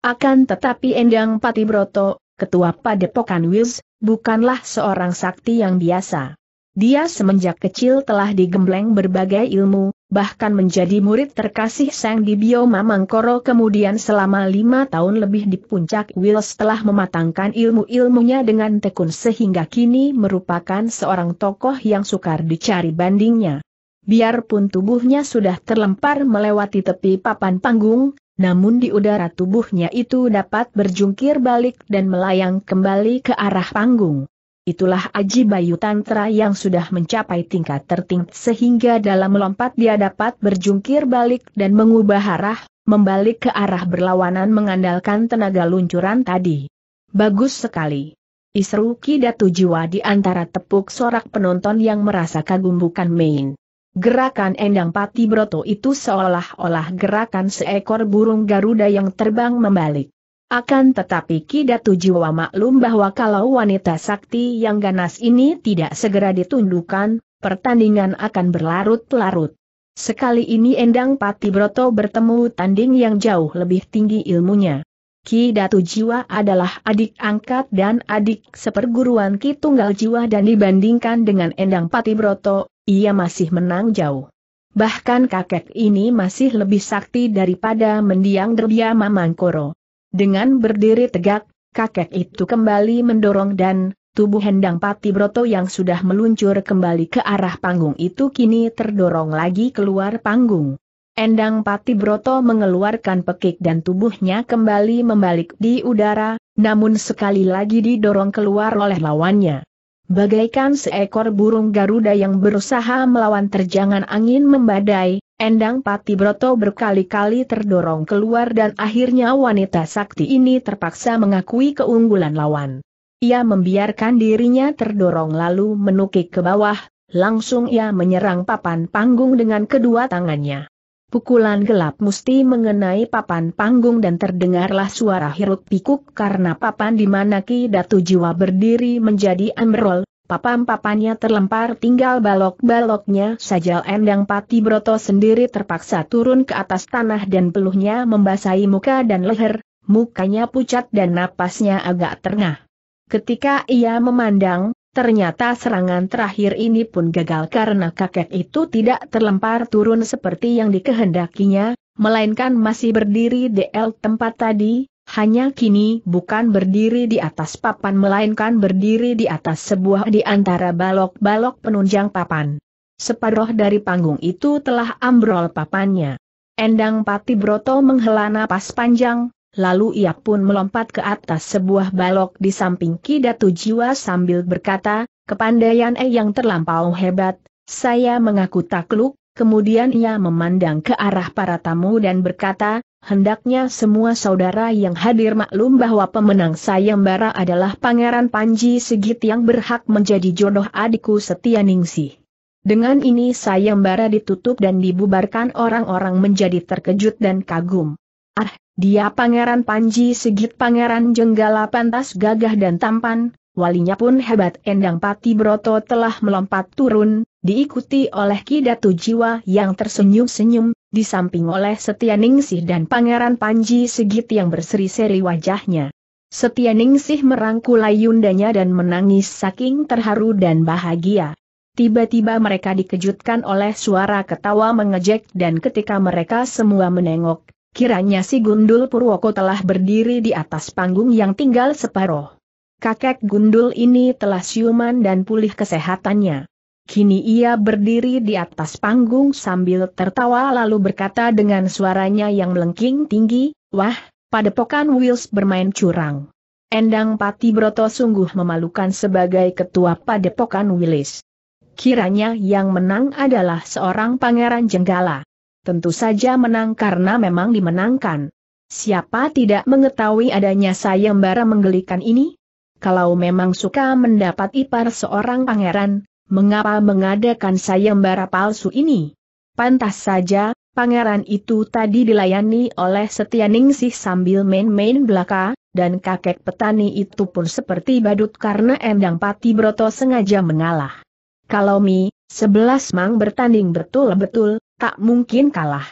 Akan tetapi Endang Patibroto, ketua Padepokan Wills, bukanlah seorang sakti yang biasa. Dia semenjak kecil telah digembleng berbagai ilmu, bahkan menjadi murid terkasih Sang Dibio Mamangkoro kemudian selama lima tahun lebih di puncak Wills setelah mematangkan ilmu-ilmunya dengan tekun sehingga kini merupakan seorang tokoh yang sukar dicari bandingnya. Biarpun tubuhnya sudah terlempar melewati tepi papan panggung, namun di udara tubuhnya itu dapat berjungkir balik dan melayang kembali ke arah panggung itulah Aji Bayu Tantra yang sudah mencapai tingkat tertinggi sehingga dalam melompat dia dapat berjungkir balik dan mengubah arah, membalik ke arah berlawanan mengandalkan tenaga luncuran tadi. Bagus sekali. Isru kidatu Jiwa di antara tepuk sorak penonton yang merasa kagum bukan main. Gerakan Endang Pati Broto itu seolah-olah gerakan seekor burung Garuda yang terbang membalik. Akan tetapi Kidatu Jiwa maklum bahwa kalau wanita sakti yang ganas ini tidak segera ditundukkan, pertandingan akan berlarut-larut. Sekali ini Endang Pati Broto bertemu tanding yang jauh lebih tinggi ilmunya. Ki Datu Jiwa adalah adik angkat dan adik seperguruan Ki Tunggal Jiwa dan dibandingkan dengan Endang Pati Broto, ia masih menang jauh. Bahkan kakek ini masih lebih sakti daripada mendiang Derbia Mamangkoro. Dengan berdiri tegak, kakek itu kembali mendorong dan, tubuh Hendang Pati Broto yang sudah meluncur kembali ke arah panggung itu kini terdorong lagi keluar panggung. Endang Pati Broto mengeluarkan pekik dan tubuhnya kembali membalik di udara, namun sekali lagi didorong keluar oleh lawannya. Bagaikan seekor burung Garuda yang berusaha melawan terjangan angin membadai, Endang Pati Broto berkali-kali terdorong keluar dan akhirnya wanita sakti ini terpaksa mengakui keunggulan lawan. Ia membiarkan dirinya terdorong lalu menukik ke bawah, langsung ia menyerang papan panggung dengan kedua tangannya. Pukulan gelap mesti mengenai papan panggung dan terdengarlah suara hiruk pikuk karena papan di mana Ki Datu Jiwa berdiri menjadi ambrol, papan papannya terlempar tinggal balok-baloknya saja Endang Pati Broto sendiri terpaksa turun ke atas tanah dan peluhnya membasahi muka dan leher, mukanya pucat dan napasnya agak terengah. Ketika ia memandang, ternyata serangan terakhir ini pun gagal karena kakek itu tidak terlempar turun seperti yang dikehendakinya, melainkan masih berdiri di el tempat tadi, hanya kini bukan berdiri di atas papan melainkan berdiri di atas sebuah di antara balok-balok penunjang papan. Separuh dari panggung itu telah ambrol papannya. Endang Pati Broto menghela napas panjang, lalu ia pun melompat ke atas sebuah balok di samping Kidatu Jiwa sambil berkata, kepandaian E yang terlampau hebat, saya mengaku takluk, kemudian ia memandang ke arah para tamu dan berkata, Hendaknya semua saudara yang hadir maklum bahwa pemenang sayembara adalah Pangeran Panji Segit yang berhak menjadi jodoh adikku setia Ningsih. Dengan ini sayembara ditutup dan dibubarkan orang-orang menjadi terkejut dan kagum. Ah, dia Pangeran Panji Segit, Pangeran Jenggala pantas gagah dan tampan, Walinya pun hebat Endang Pati Broto telah melompat turun, diikuti oleh Kidatu Jiwa yang tersenyum-senyum, di samping oleh Ningsih dan Pangeran Panji segit yang berseri-seri wajahnya. Ningsih merangkul ayundanya dan menangis saking terharu dan bahagia. Tiba-tiba mereka dikejutkan oleh suara ketawa mengejek dan ketika mereka semua menengok, kiranya si Gundul Purwoko telah berdiri di atas panggung yang tinggal separoh kakek gundul ini telah siuman dan pulih kesehatannya. Kini ia berdiri di atas panggung sambil tertawa lalu berkata dengan suaranya yang melengking tinggi, Wah, padepokan Wills bermain curang. Endang Pati Broto sungguh memalukan sebagai ketua padepokan Wills. Kiranya yang menang adalah seorang pangeran jenggala. Tentu saja menang karena memang dimenangkan. Siapa tidak mengetahui adanya sayembara menggelikan ini? kalau memang suka mendapat ipar seorang pangeran, mengapa mengadakan sayembara palsu ini? Pantas saja, pangeran itu tadi dilayani oleh Setianingsih sambil main-main belaka, dan kakek petani itu pun seperti badut karena Endang Pati Broto sengaja mengalah. Kalau Mi, sebelas mang bertanding betul-betul, tak mungkin kalah.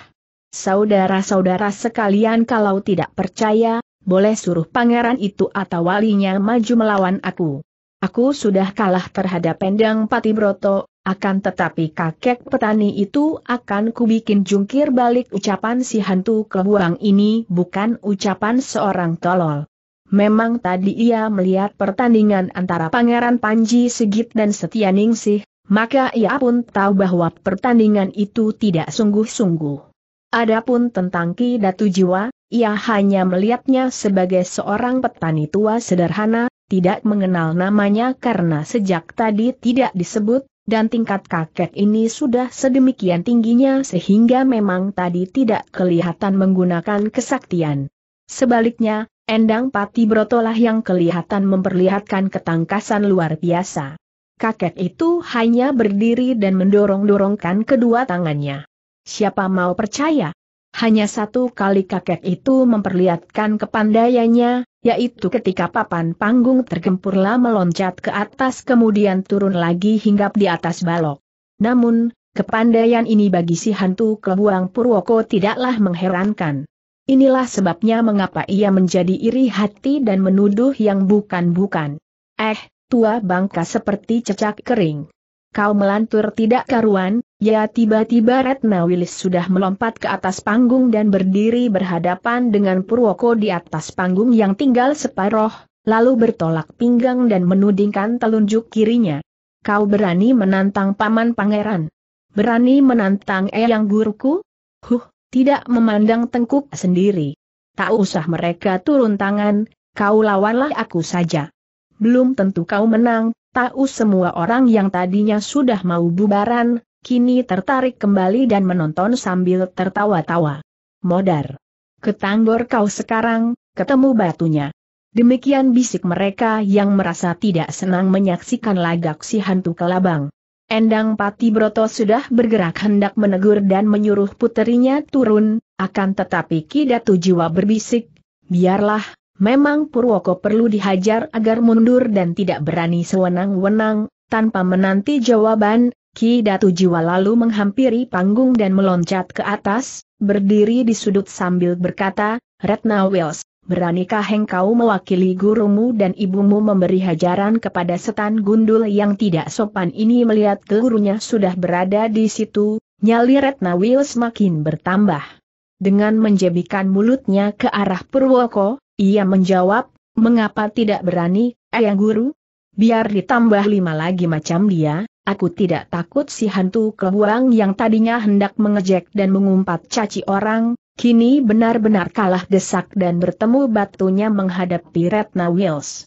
Saudara-saudara sekalian kalau tidak percaya, boleh suruh pangeran itu atau walinya maju melawan aku. Aku sudah kalah terhadap pendang Patibroto, akan tetapi kakek petani itu akan kubikin jungkir balik ucapan si hantu kebuang ini bukan ucapan seorang tolol. Memang tadi ia melihat pertandingan antara Pangeran Panji Sigit dan Setia Ningsih, maka ia pun tahu bahwa pertandingan itu tidak sungguh-sungguh. Adapun tentang Ki Datu Jiwa, ia hanya melihatnya sebagai seorang petani tua sederhana, tidak mengenal namanya karena sejak tadi tidak disebut, dan tingkat kakek ini sudah sedemikian tingginya sehingga memang tadi tidak kelihatan menggunakan kesaktian. Sebaliknya, Endang Pati Brotolah yang kelihatan memperlihatkan ketangkasan luar biasa. Kakek itu hanya berdiri dan mendorong-dorongkan kedua tangannya. Siapa mau percaya, hanya satu kali kakek itu memperlihatkan kepandaiannya, yaitu ketika papan panggung tergempurlah meloncat ke atas kemudian turun lagi hingga di atas balok. Namun, kepandaian ini bagi si hantu kebuang Purwoko tidaklah mengherankan. Inilah sebabnya mengapa ia menjadi iri hati dan menuduh yang bukan-bukan. Eh, tua bangka seperti cecak kering kau melantur tidak karuan, ya tiba-tiba Retna Wilis sudah melompat ke atas panggung dan berdiri berhadapan dengan Purwoko di atas panggung yang tinggal separoh, lalu bertolak pinggang dan menudingkan telunjuk kirinya. Kau berani menantang paman pangeran? Berani menantang eyang guruku? Huh, tidak memandang tengkuk sendiri. Tak usah mereka turun tangan, kau lawanlah aku saja. Belum tentu kau menang, tahu semua orang yang tadinya sudah mau bubaran, kini tertarik kembali dan menonton sambil tertawa-tawa. Modar. Ketanggor kau sekarang, ketemu batunya. Demikian bisik mereka yang merasa tidak senang menyaksikan lagak si hantu kelabang. Endang Pati Broto sudah bergerak hendak menegur dan menyuruh puterinya turun, akan tetapi Kidatu Jiwa berbisik, biarlah, Memang Purwoko perlu dihajar agar mundur dan tidak berani sewenang-wenang, tanpa menanti jawaban, Ki Datu Jiwa lalu menghampiri panggung dan meloncat ke atas, berdiri di sudut sambil berkata, Retna Wells, beranikah engkau mewakili gurumu dan ibumu memberi hajaran kepada setan gundul yang tidak sopan ini melihat gurunya sudah berada di situ, nyali Retna Wells makin bertambah. Dengan menjebikan mulutnya ke arah Purwoko, ia menjawab, mengapa tidak berani, ayang Guru? Biar ditambah lima lagi macam dia, aku tidak takut si hantu kebuang yang tadinya hendak mengejek dan mengumpat caci orang, kini benar-benar kalah desak dan bertemu batunya menghadapi Retna Wills.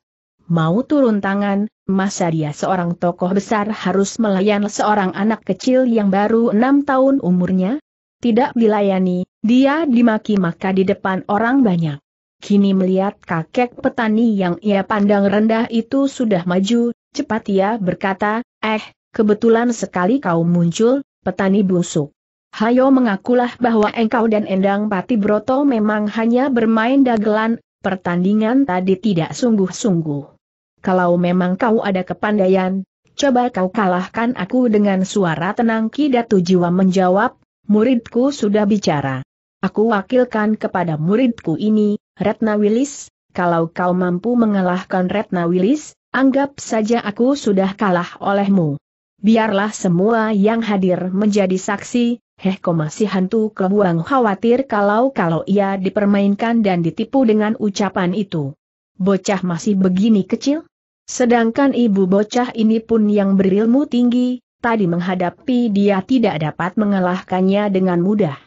Mau turun tangan, masa dia seorang tokoh besar harus melayan seorang anak kecil yang baru enam tahun umurnya? Tidak dilayani, dia dimaki-maka di depan orang banyak. Kini melihat kakek petani yang ia pandang rendah itu sudah maju, cepat ia berkata, eh, kebetulan sekali kau muncul, petani busuk. Hayo mengakulah bahwa engkau dan Endang Pati Broto memang hanya bermain dagelan, pertandingan tadi tidak sungguh-sungguh. Kalau memang kau ada kepandaian, coba kau kalahkan aku dengan suara tenang Kidatu Jiwa menjawab, muridku sudah bicara. Aku wakilkan kepada muridku ini, Retna Wilis, kalau kau mampu mengalahkan Retna Wilis, anggap saja aku sudah kalah olehmu. Biarlah semua yang hadir menjadi saksi, Heh, kau masih hantu kebuang khawatir kalau-kalau ia dipermainkan dan ditipu dengan ucapan itu. Bocah masih begini kecil? Sedangkan ibu bocah ini pun yang berilmu tinggi, tadi menghadapi dia tidak dapat mengalahkannya dengan mudah.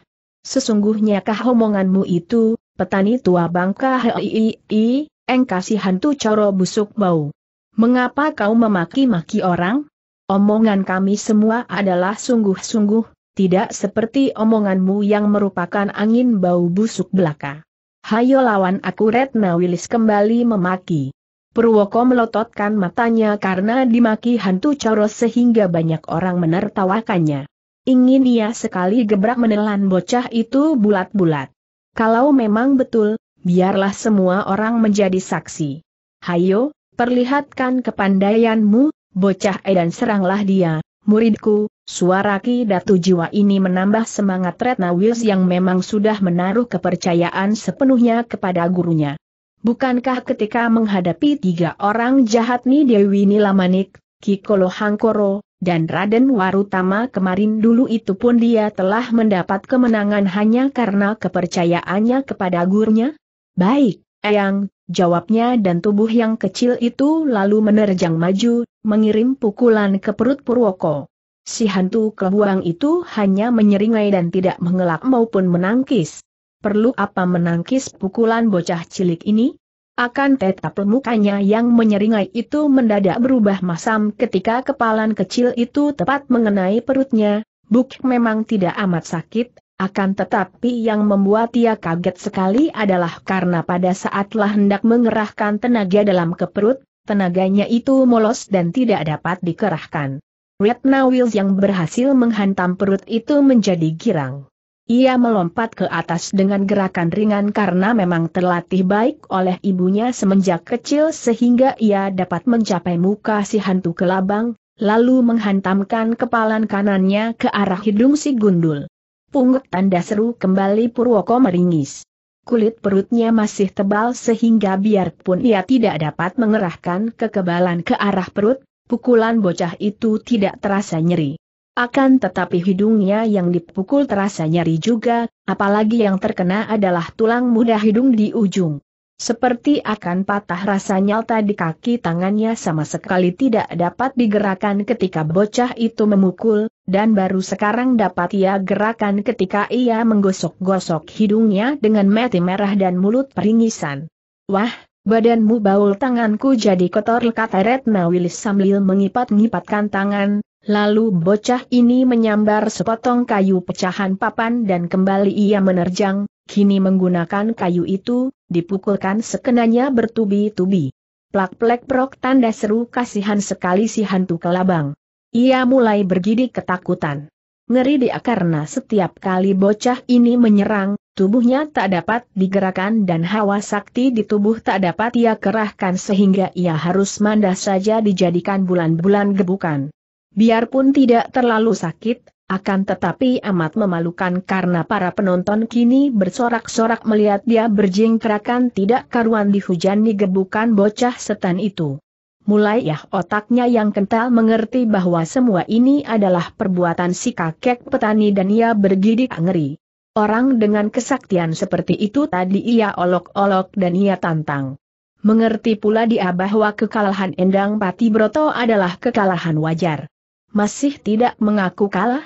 Sesungguhnya kah omonganmu itu, petani tua bangka hei, engkasi hantu coro busuk bau. Mengapa kau memaki-maki orang? Omongan kami semua adalah sungguh-sungguh, tidak seperti omonganmu yang merupakan angin bau busuk belaka. Hayo lawan aku Retna Wilis kembali memaki. Purwoko melototkan matanya karena dimaki hantu coro sehingga banyak orang menertawakannya. Ingin ia sekali gebrak menelan bocah itu bulat-bulat. Kalau memang betul, biarlah semua orang menjadi saksi. Hayo, perlihatkan kepandaianmu, bocah edan seranglah dia, muridku, suara Ki Datu Jiwa ini menambah semangat Retna Wills yang memang sudah menaruh kepercayaan sepenuhnya kepada gurunya. Bukankah ketika menghadapi tiga orang jahat ni Dewi Nilamanik, Kikolo Hangkoro, dan Raden Warutama kemarin dulu itu pun dia telah mendapat kemenangan hanya karena kepercayaannya kepada gurunya. Baik, Eyang, jawabnya dan tubuh yang kecil itu lalu menerjang maju, mengirim pukulan ke perut Purwoko. Si hantu kebuang itu hanya menyeringai dan tidak mengelak maupun menangkis. Perlu apa menangkis pukulan bocah cilik ini? Akan tetap mukanya yang menyeringai itu mendadak berubah masam ketika kepalan kecil itu tepat mengenai perutnya, Buk memang tidak amat sakit, akan tetapi yang membuat ia kaget sekali adalah karena pada saatlah hendak mengerahkan tenaga dalam ke perut, tenaganya itu molos dan tidak dapat dikerahkan. Retna Wills yang berhasil menghantam perut itu menjadi girang. Ia melompat ke atas dengan gerakan ringan karena memang terlatih baik oleh ibunya semenjak kecil sehingga ia dapat mencapai muka si hantu kelabang, lalu menghantamkan kepalan kanannya ke arah hidung si gundul. Pungut tanda seru kembali Purwoko meringis. Kulit perutnya masih tebal sehingga biarpun ia tidak dapat mengerahkan kekebalan ke arah perut, pukulan bocah itu tidak terasa nyeri. Akan tetapi hidungnya yang dipukul terasa nyeri juga, apalagi yang terkena adalah tulang muda hidung di ujung. Seperti akan patah rasa nyata di kaki tangannya sama sekali tidak dapat digerakkan ketika bocah itu memukul, dan baru sekarang dapat ia gerakan ketika ia menggosok-gosok hidungnya dengan mati merah dan mulut peringisan. Wah, badanmu baul tanganku jadi kotor kata Retna Wilis sambil mengipat-ngipatkan tangan, Lalu bocah ini menyambar sepotong kayu pecahan papan dan kembali ia menerjang, kini menggunakan kayu itu, dipukulkan sekenanya bertubi-tubi. Plak-plek prok tanda seru kasihan sekali si hantu kelabang. Ia mulai bergidik ketakutan. Ngeri dia karena setiap kali bocah ini menyerang, tubuhnya tak dapat digerakkan dan hawa sakti di tubuh tak dapat ia kerahkan sehingga ia harus mandah saja dijadikan bulan-bulan gebukan. Biarpun tidak terlalu sakit, akan tetapi amat memalukan karena para penonton kini bersorak-sorak melihat dia berjingkrakan tidak karuan di dihujani gebukan bocah setan itu. Mulai ya otaknya yang kental mengerti bahwa semua ini adalah perbuatan si kakek petani dan ia bergidik ngeri. Orang dengan kesaktian seperti itu tadi ia olok-olok dan ia tantang. Mengerti pula dia bahwa kekalahan Endang Pati Broto adalah kekalahan wajar. Masih tidak mengaku kalah?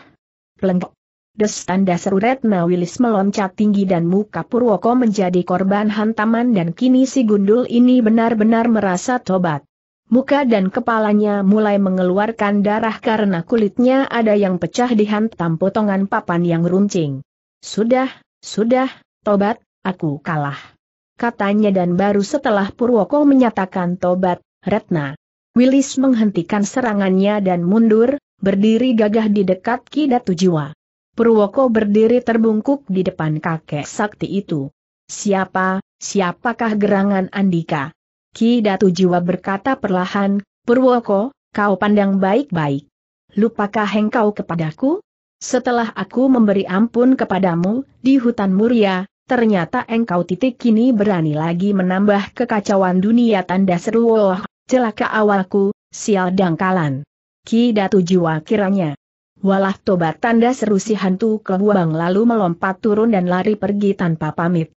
Pelengkok. Des tanda seru Retna Wilis meloncat tinggi dan muka Purwoko menjadi korban hantaman dan kini si gundul ini benar-benar merasa tobat. Muka dan kepalanya mulai mengeluarkan darah karena kulitnya ada yang pecah di hantam potongan papan yang runcing. Sudah, sudah, tobat, aku kalah. Katanya dan baru setelah Purwoko menyatakan tobat, Retna Willis menghentikan serangannya dan mundur, berdiri gagah di dekat Kidatu Jiwa. Purwoko berdiri terbungkuk di depan kakek sakti itu. Siapa, siapakah gerangan Andika? Ki Datu Jiwa berkata perlahan, Purwoko, kau pandang baik-baik. Lupakah engkau kepadaku? Setelah aku memberi ampun kepadamu, di hutan Muria, ternyata engkau titik kini berani lagi menambah kekacauan dunia tanda seru. Oh, Celaka awalku, sial dangkalan. Ki Datu Jiwa kiranya. Walah tobat tanda seru si hantu kebuang lalu melompat turun dan lari pergi tanpa pamit.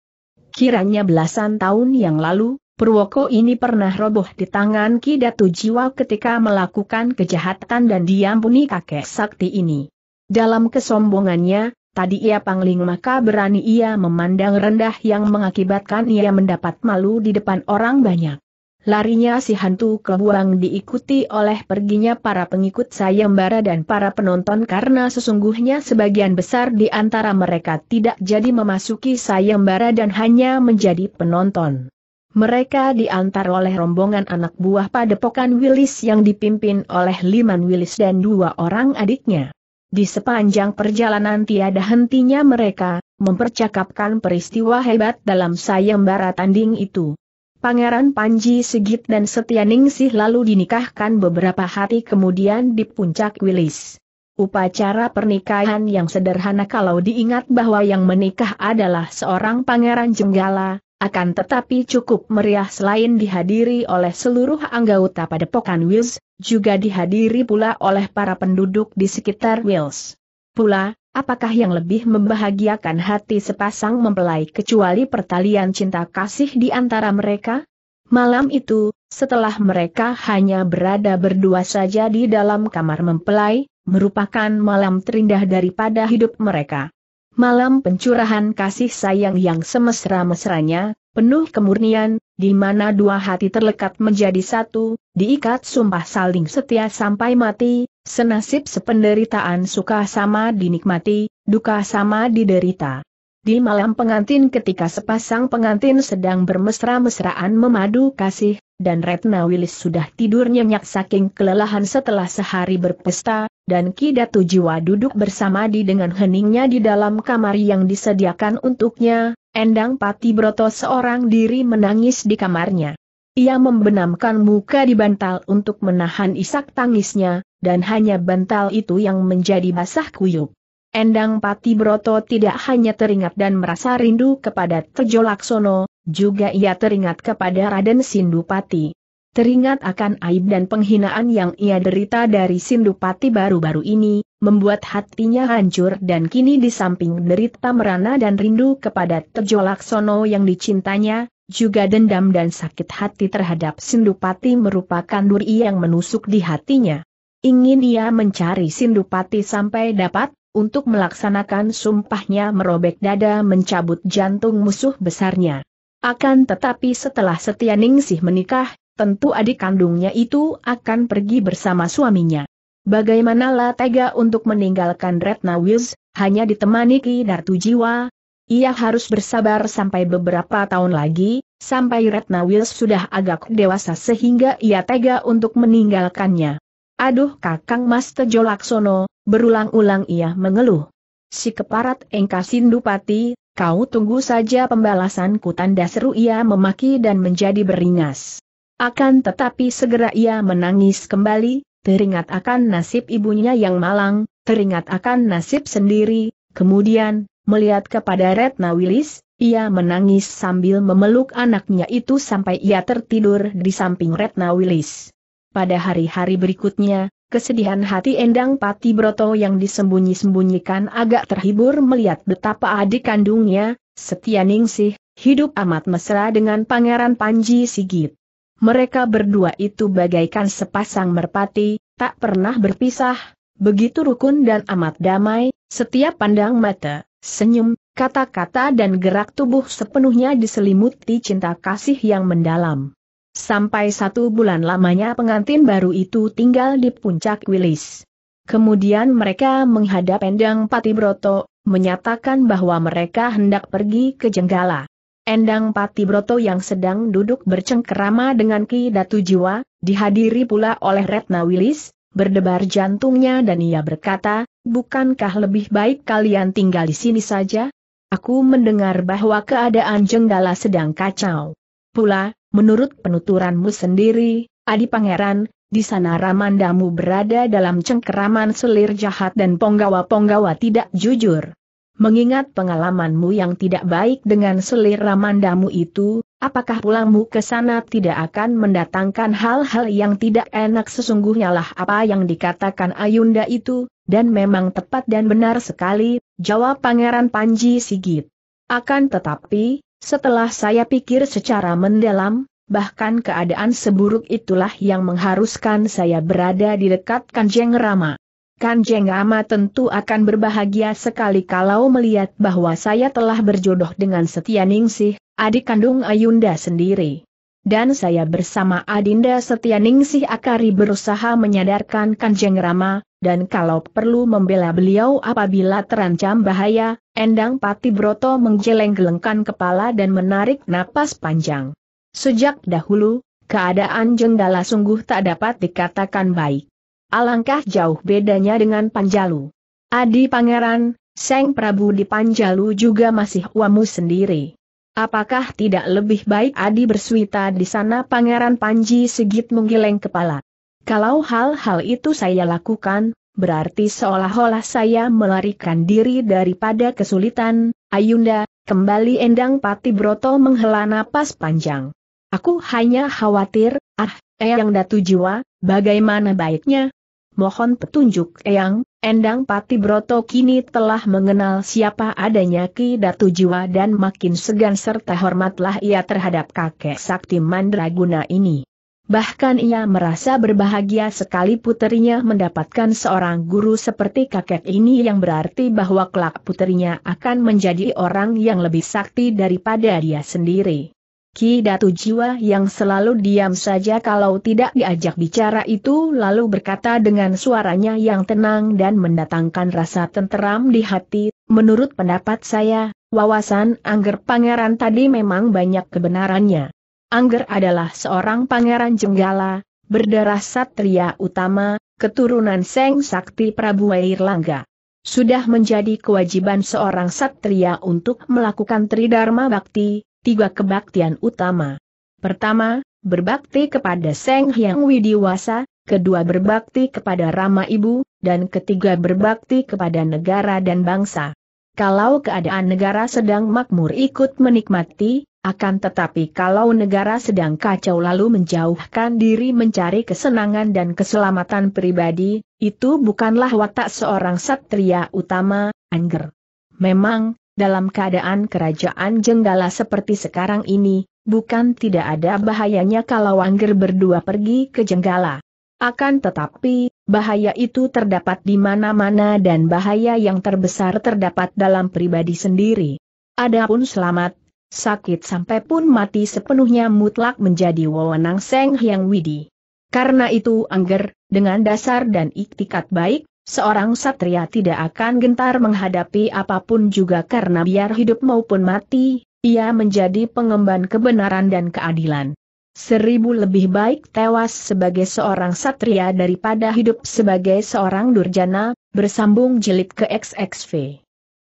Kiranya belasan tahun yang lalu, Purwoko ini pernah roboh di tangan Ki Datu Jiwa ketika melakukan kejahatan dan diampuni kakek sakti ini. Dalam kesombongannya, Tadi ia pangling maka berani ia memandang rendah yang mengakibatkan ia mendapat malu di depan orang banyak. Larinya si hantu kebuang diikuti oleh perginya para pengikut sayembara dan para penonton karena sesungguhnya sebagian besar di antara mereka tidak jadi memasuki sayembara dan hanya menjadi penonton. Mereka diantar oleh rombongan anak buah padepokan Willis yang dipimpin oleh Liman Willis dan dua orang adiknya. Di sepanjang perjalanan tiada hentinya mereka, mempercakapkan peristiwa hebat dalam sayembara tanding itu. Pangeran Panji Sigit dan Setianingsih lalu dinikahkan beberapa hari kemudian di puncak Wilis. Upacara pernikahan yang sederhana kalau diingat bahwa yang menikah adalah seorang pangeran Jenggala, akan tetapi cukup meriah selain dihadiri oleh seluruh anggota padepokan Wills, juga dihadiri pula oleh para penduduk di sekitar Wills. Pula, Apakah yang lebih membahagiakan hati sepasang mempelai kecuali pertalian cinta kasih di antara mereka? Malam itu, setelah mereka hanya berada berdua saja di dalam kamar mempelai, merupakan malam terindah daripada hidup mereka. Malam pencurahan kasih sayang yang semesra-mesranya, penuh kemurnian, di mana dua hati terlekat menjadi satu, diikat sumpah saling setia sampai mati, Senasib sependeritaan suka sama dinikmati, duka sama diderita. Di malam pengantin ketika sepasang pengantin sedang bermesra-mesraan memadu kasih, dan Retna Wilis sudah tidur nyenyak saking kelelahan setelah sehari berpesta, dan Kidatu Jiwa duduk bersama di dengan heningnya di dalam kamar yang disediakan untuknya, Endang Pati Broto seorang diri menangis di kamarnya. Ia membenamkan muka di bantal untuk menahan isak tangisnya, dan hanya bantal itu yang menjadi basah kuyup. Endang Pati Broto tidak hanya teringat dan merasa rindu kepada Tejo Laksono, juga ia teringat kepada Raden Sindupati. Teringat akan aib dan penghinaan yang ia derita dari Sindupati baru-baru ini, membuat hatinya hancur dan kini di samping derita merana dan rindu kepada Tejo Laksono yang dicintanya, juga dendam dan sakit hati terhadap Sindupati merupakan duri yang menusuk di hatinya. Ingin ia mencari Sindupati sampai dapat, untuk melaksanakan sumpahnya merobek dada mencabut jantung musuh besarnya. Akan tetapi setelah Setia Ningsih menikah, tentu adik kandungnya itu akan pergi bersama suaminya. Bagaimanalah tega untuk meninggalkan Retna Wills, hanya ditemani Ki Dartu Jiwa, ia harus bersabar sampai beberapa tahun lagi, sampai Retna Wills sudah agak dewasa sehingga ia tega untuk meninggalkannya. Aduh kakang Mas Tejo Laksono, berulang-ulang ia mengeluh. Si keparat engkasin dupati, kau tunggu saja pembalasanku tanda seru ia memaki dan menjadi beringas. Akan tetapi segera ia menangis kembali, teringat akan nasib ibunya yang malang, teringat akan nasib sendiri, kemudian, melihat kepada Retna Wilis, ia menangis sambil memeluk anaknya itu sampai ia tertidur di samping Retna Wilis. Pada hari-hari berikutnya, kesedihan hati Endang Pati Broto yang disembunyi-sembunyikan agak terhibur melihat betapa adik kandungnya, Setia Ningsih, hidup amat mesra dengan Pangeran Panji Sigit. Mereka berdua itu bagaikan sepasang merpati, tak pernah berpisah, begitu rukun dan amat damai, setiap pandang mata, senyum, kata-kata dan gerak tubuh sepenuhnya diselimuti cinta kasih yang mendalam. Sampai satu bulan lamanya pengantin baru itu tinggal di puncak Wilis. Kemudian mereka menghadap Endang Patibroto, menyatakan bahwa mereka hendak pergi ke Jenggala. Endang Patibroto yang sedang duduk bercengkerama dengan Ki Datu Jiwa, dihadiri pula oleh Retna Wilis, berdebar jantungnya dan ia berkata, bukankah lebih baik kalian tinggal di sini saja? Aku mendengar bahwa keadaan Jenggala sedang kacau. Pula, Menurut penuturanmu sendiri, Adi Pangeran, di sana Ramandamu berada dalam cengkeraman selir jahat dan ponggawa-ponggawa tidak jujur. Mengingat pengalamanmu yang tidak baik dengan selir Ramandamu itu, apakah pulangmu ke sana tidak akan mendatangkan hal-hal yang tidak enak sesungguhnya lah apa yang dikatakan Ayunda itu, dan memang tepat dan benar sekali, jawab Pangeran Panji Sigit. Akan tetapi, setelah saya pikir secara mendalam, bahkan keadaan seburuk itulah yang mengharuskan saya berada di dekat Kanjeng Rama. Kanjeng Rama tentu akan berbahagia sekali kalau melihat bahwa saya telah berjodoh dengan Setia Ningsih, adik kandung Ayunda sendiri dan saya bersama Adinda Setianingsih Akari berusaha menyadarkan Kanjeng Rama, dan kalau perlu membela beliau apabila terancam bahaya, Endang Pati Broto menggeleng-gelengkan kepala dan menarik napas panjang. Sejak dahulu, keadaan Jenggala sungguh tak dapat dikatakan baik. Alangkah jauh bedanya dengan Panjalu. Adi Pangeran, Seng Prabu di Panjalu juga masih wamu sendiri. Apakah tidak lebih baik Adi bersuita di sana Pangeran Panji Sigit menggeleng kepala. Kalau hal-hal itu saya lakukan, berarti seolah-olah saya melarikan diri daripada kesulitan, Ayunda, kembali Endang Pati Broto menghela napas panjang. Aku hanya khawatir, ah, Eyang Datu Jiwa, bagaimana baiknya? Mohon petunjuk Eyang, Endang Pati Broto kini telah mengenal siapa adanya Ki Datu Jiwa dan makin segan serta hormatlah ia terhadap kakek sakti Mandraguna ini. Bahkan ia merasa berbahagia sekali puterinya mendapatkan seorang guru seperti kakek ini yang berarti bahwa kelak puterinya akan menjadi orang yang lebih sakti daripada dia sendiri. Ki Datu Jiwa yang selalu diam saja kalau tidak diajak bicara itu lalu berkata dengan suaranya yang tenang dan mendatangkan rasa tenteram di hati, menurut pendapat saya, wawasan Angger Pangeran tadi memang banyak kebenarannya. Angger adalah seorang pangeran jenggala, berdarah satria utama, keturunan Seng Sakti Prabu Wairlangga. Sudah menjadi kewajiban seorang satria untuk melakukan tridharma bakti, Tiga kebaktian utama. Pertama, berbakti kepada Seng Hyang Widiwasa, kedua berbakti kepada Rama Ibu, dan ketiga berbakti kepada negara dan bangsa. Kalau keadaan negara sedang makmur ikut menikmati, akan tetapi kalau negara sedang kacau lalu menjauhkan diri mencari kesenangan dan keselamatan pribadi, itu bukanlah watak seorang satria utama, Angger. Memang, dalam keadaan kerajaan jenggala seperti sekarang ini, bukan tidak ada bahayanya kalau Angger berdua pergi ke jenggala. Akan tetapi, bahaya itu terdapat di mana-mana dan bahaya yang terbesar terdapat dalam pribadi sendiri. Adapun selamat, sakit sampai pun mati sepenuhnya mutlak menjadi wewenang Seng Hyang Widi. Karena itu Angger, dengan dasar dan iktikat baik, Seorang satria tidak akan gentar menghadapi apapun juga karena biar hidup maupun mati, ia menjadi pengemban kebenaran dan keadilan. Seribu lebih baik tewas sebagai seorang satria daripada hidup sebagai seorang durjana, bersambung jelit ke XXV.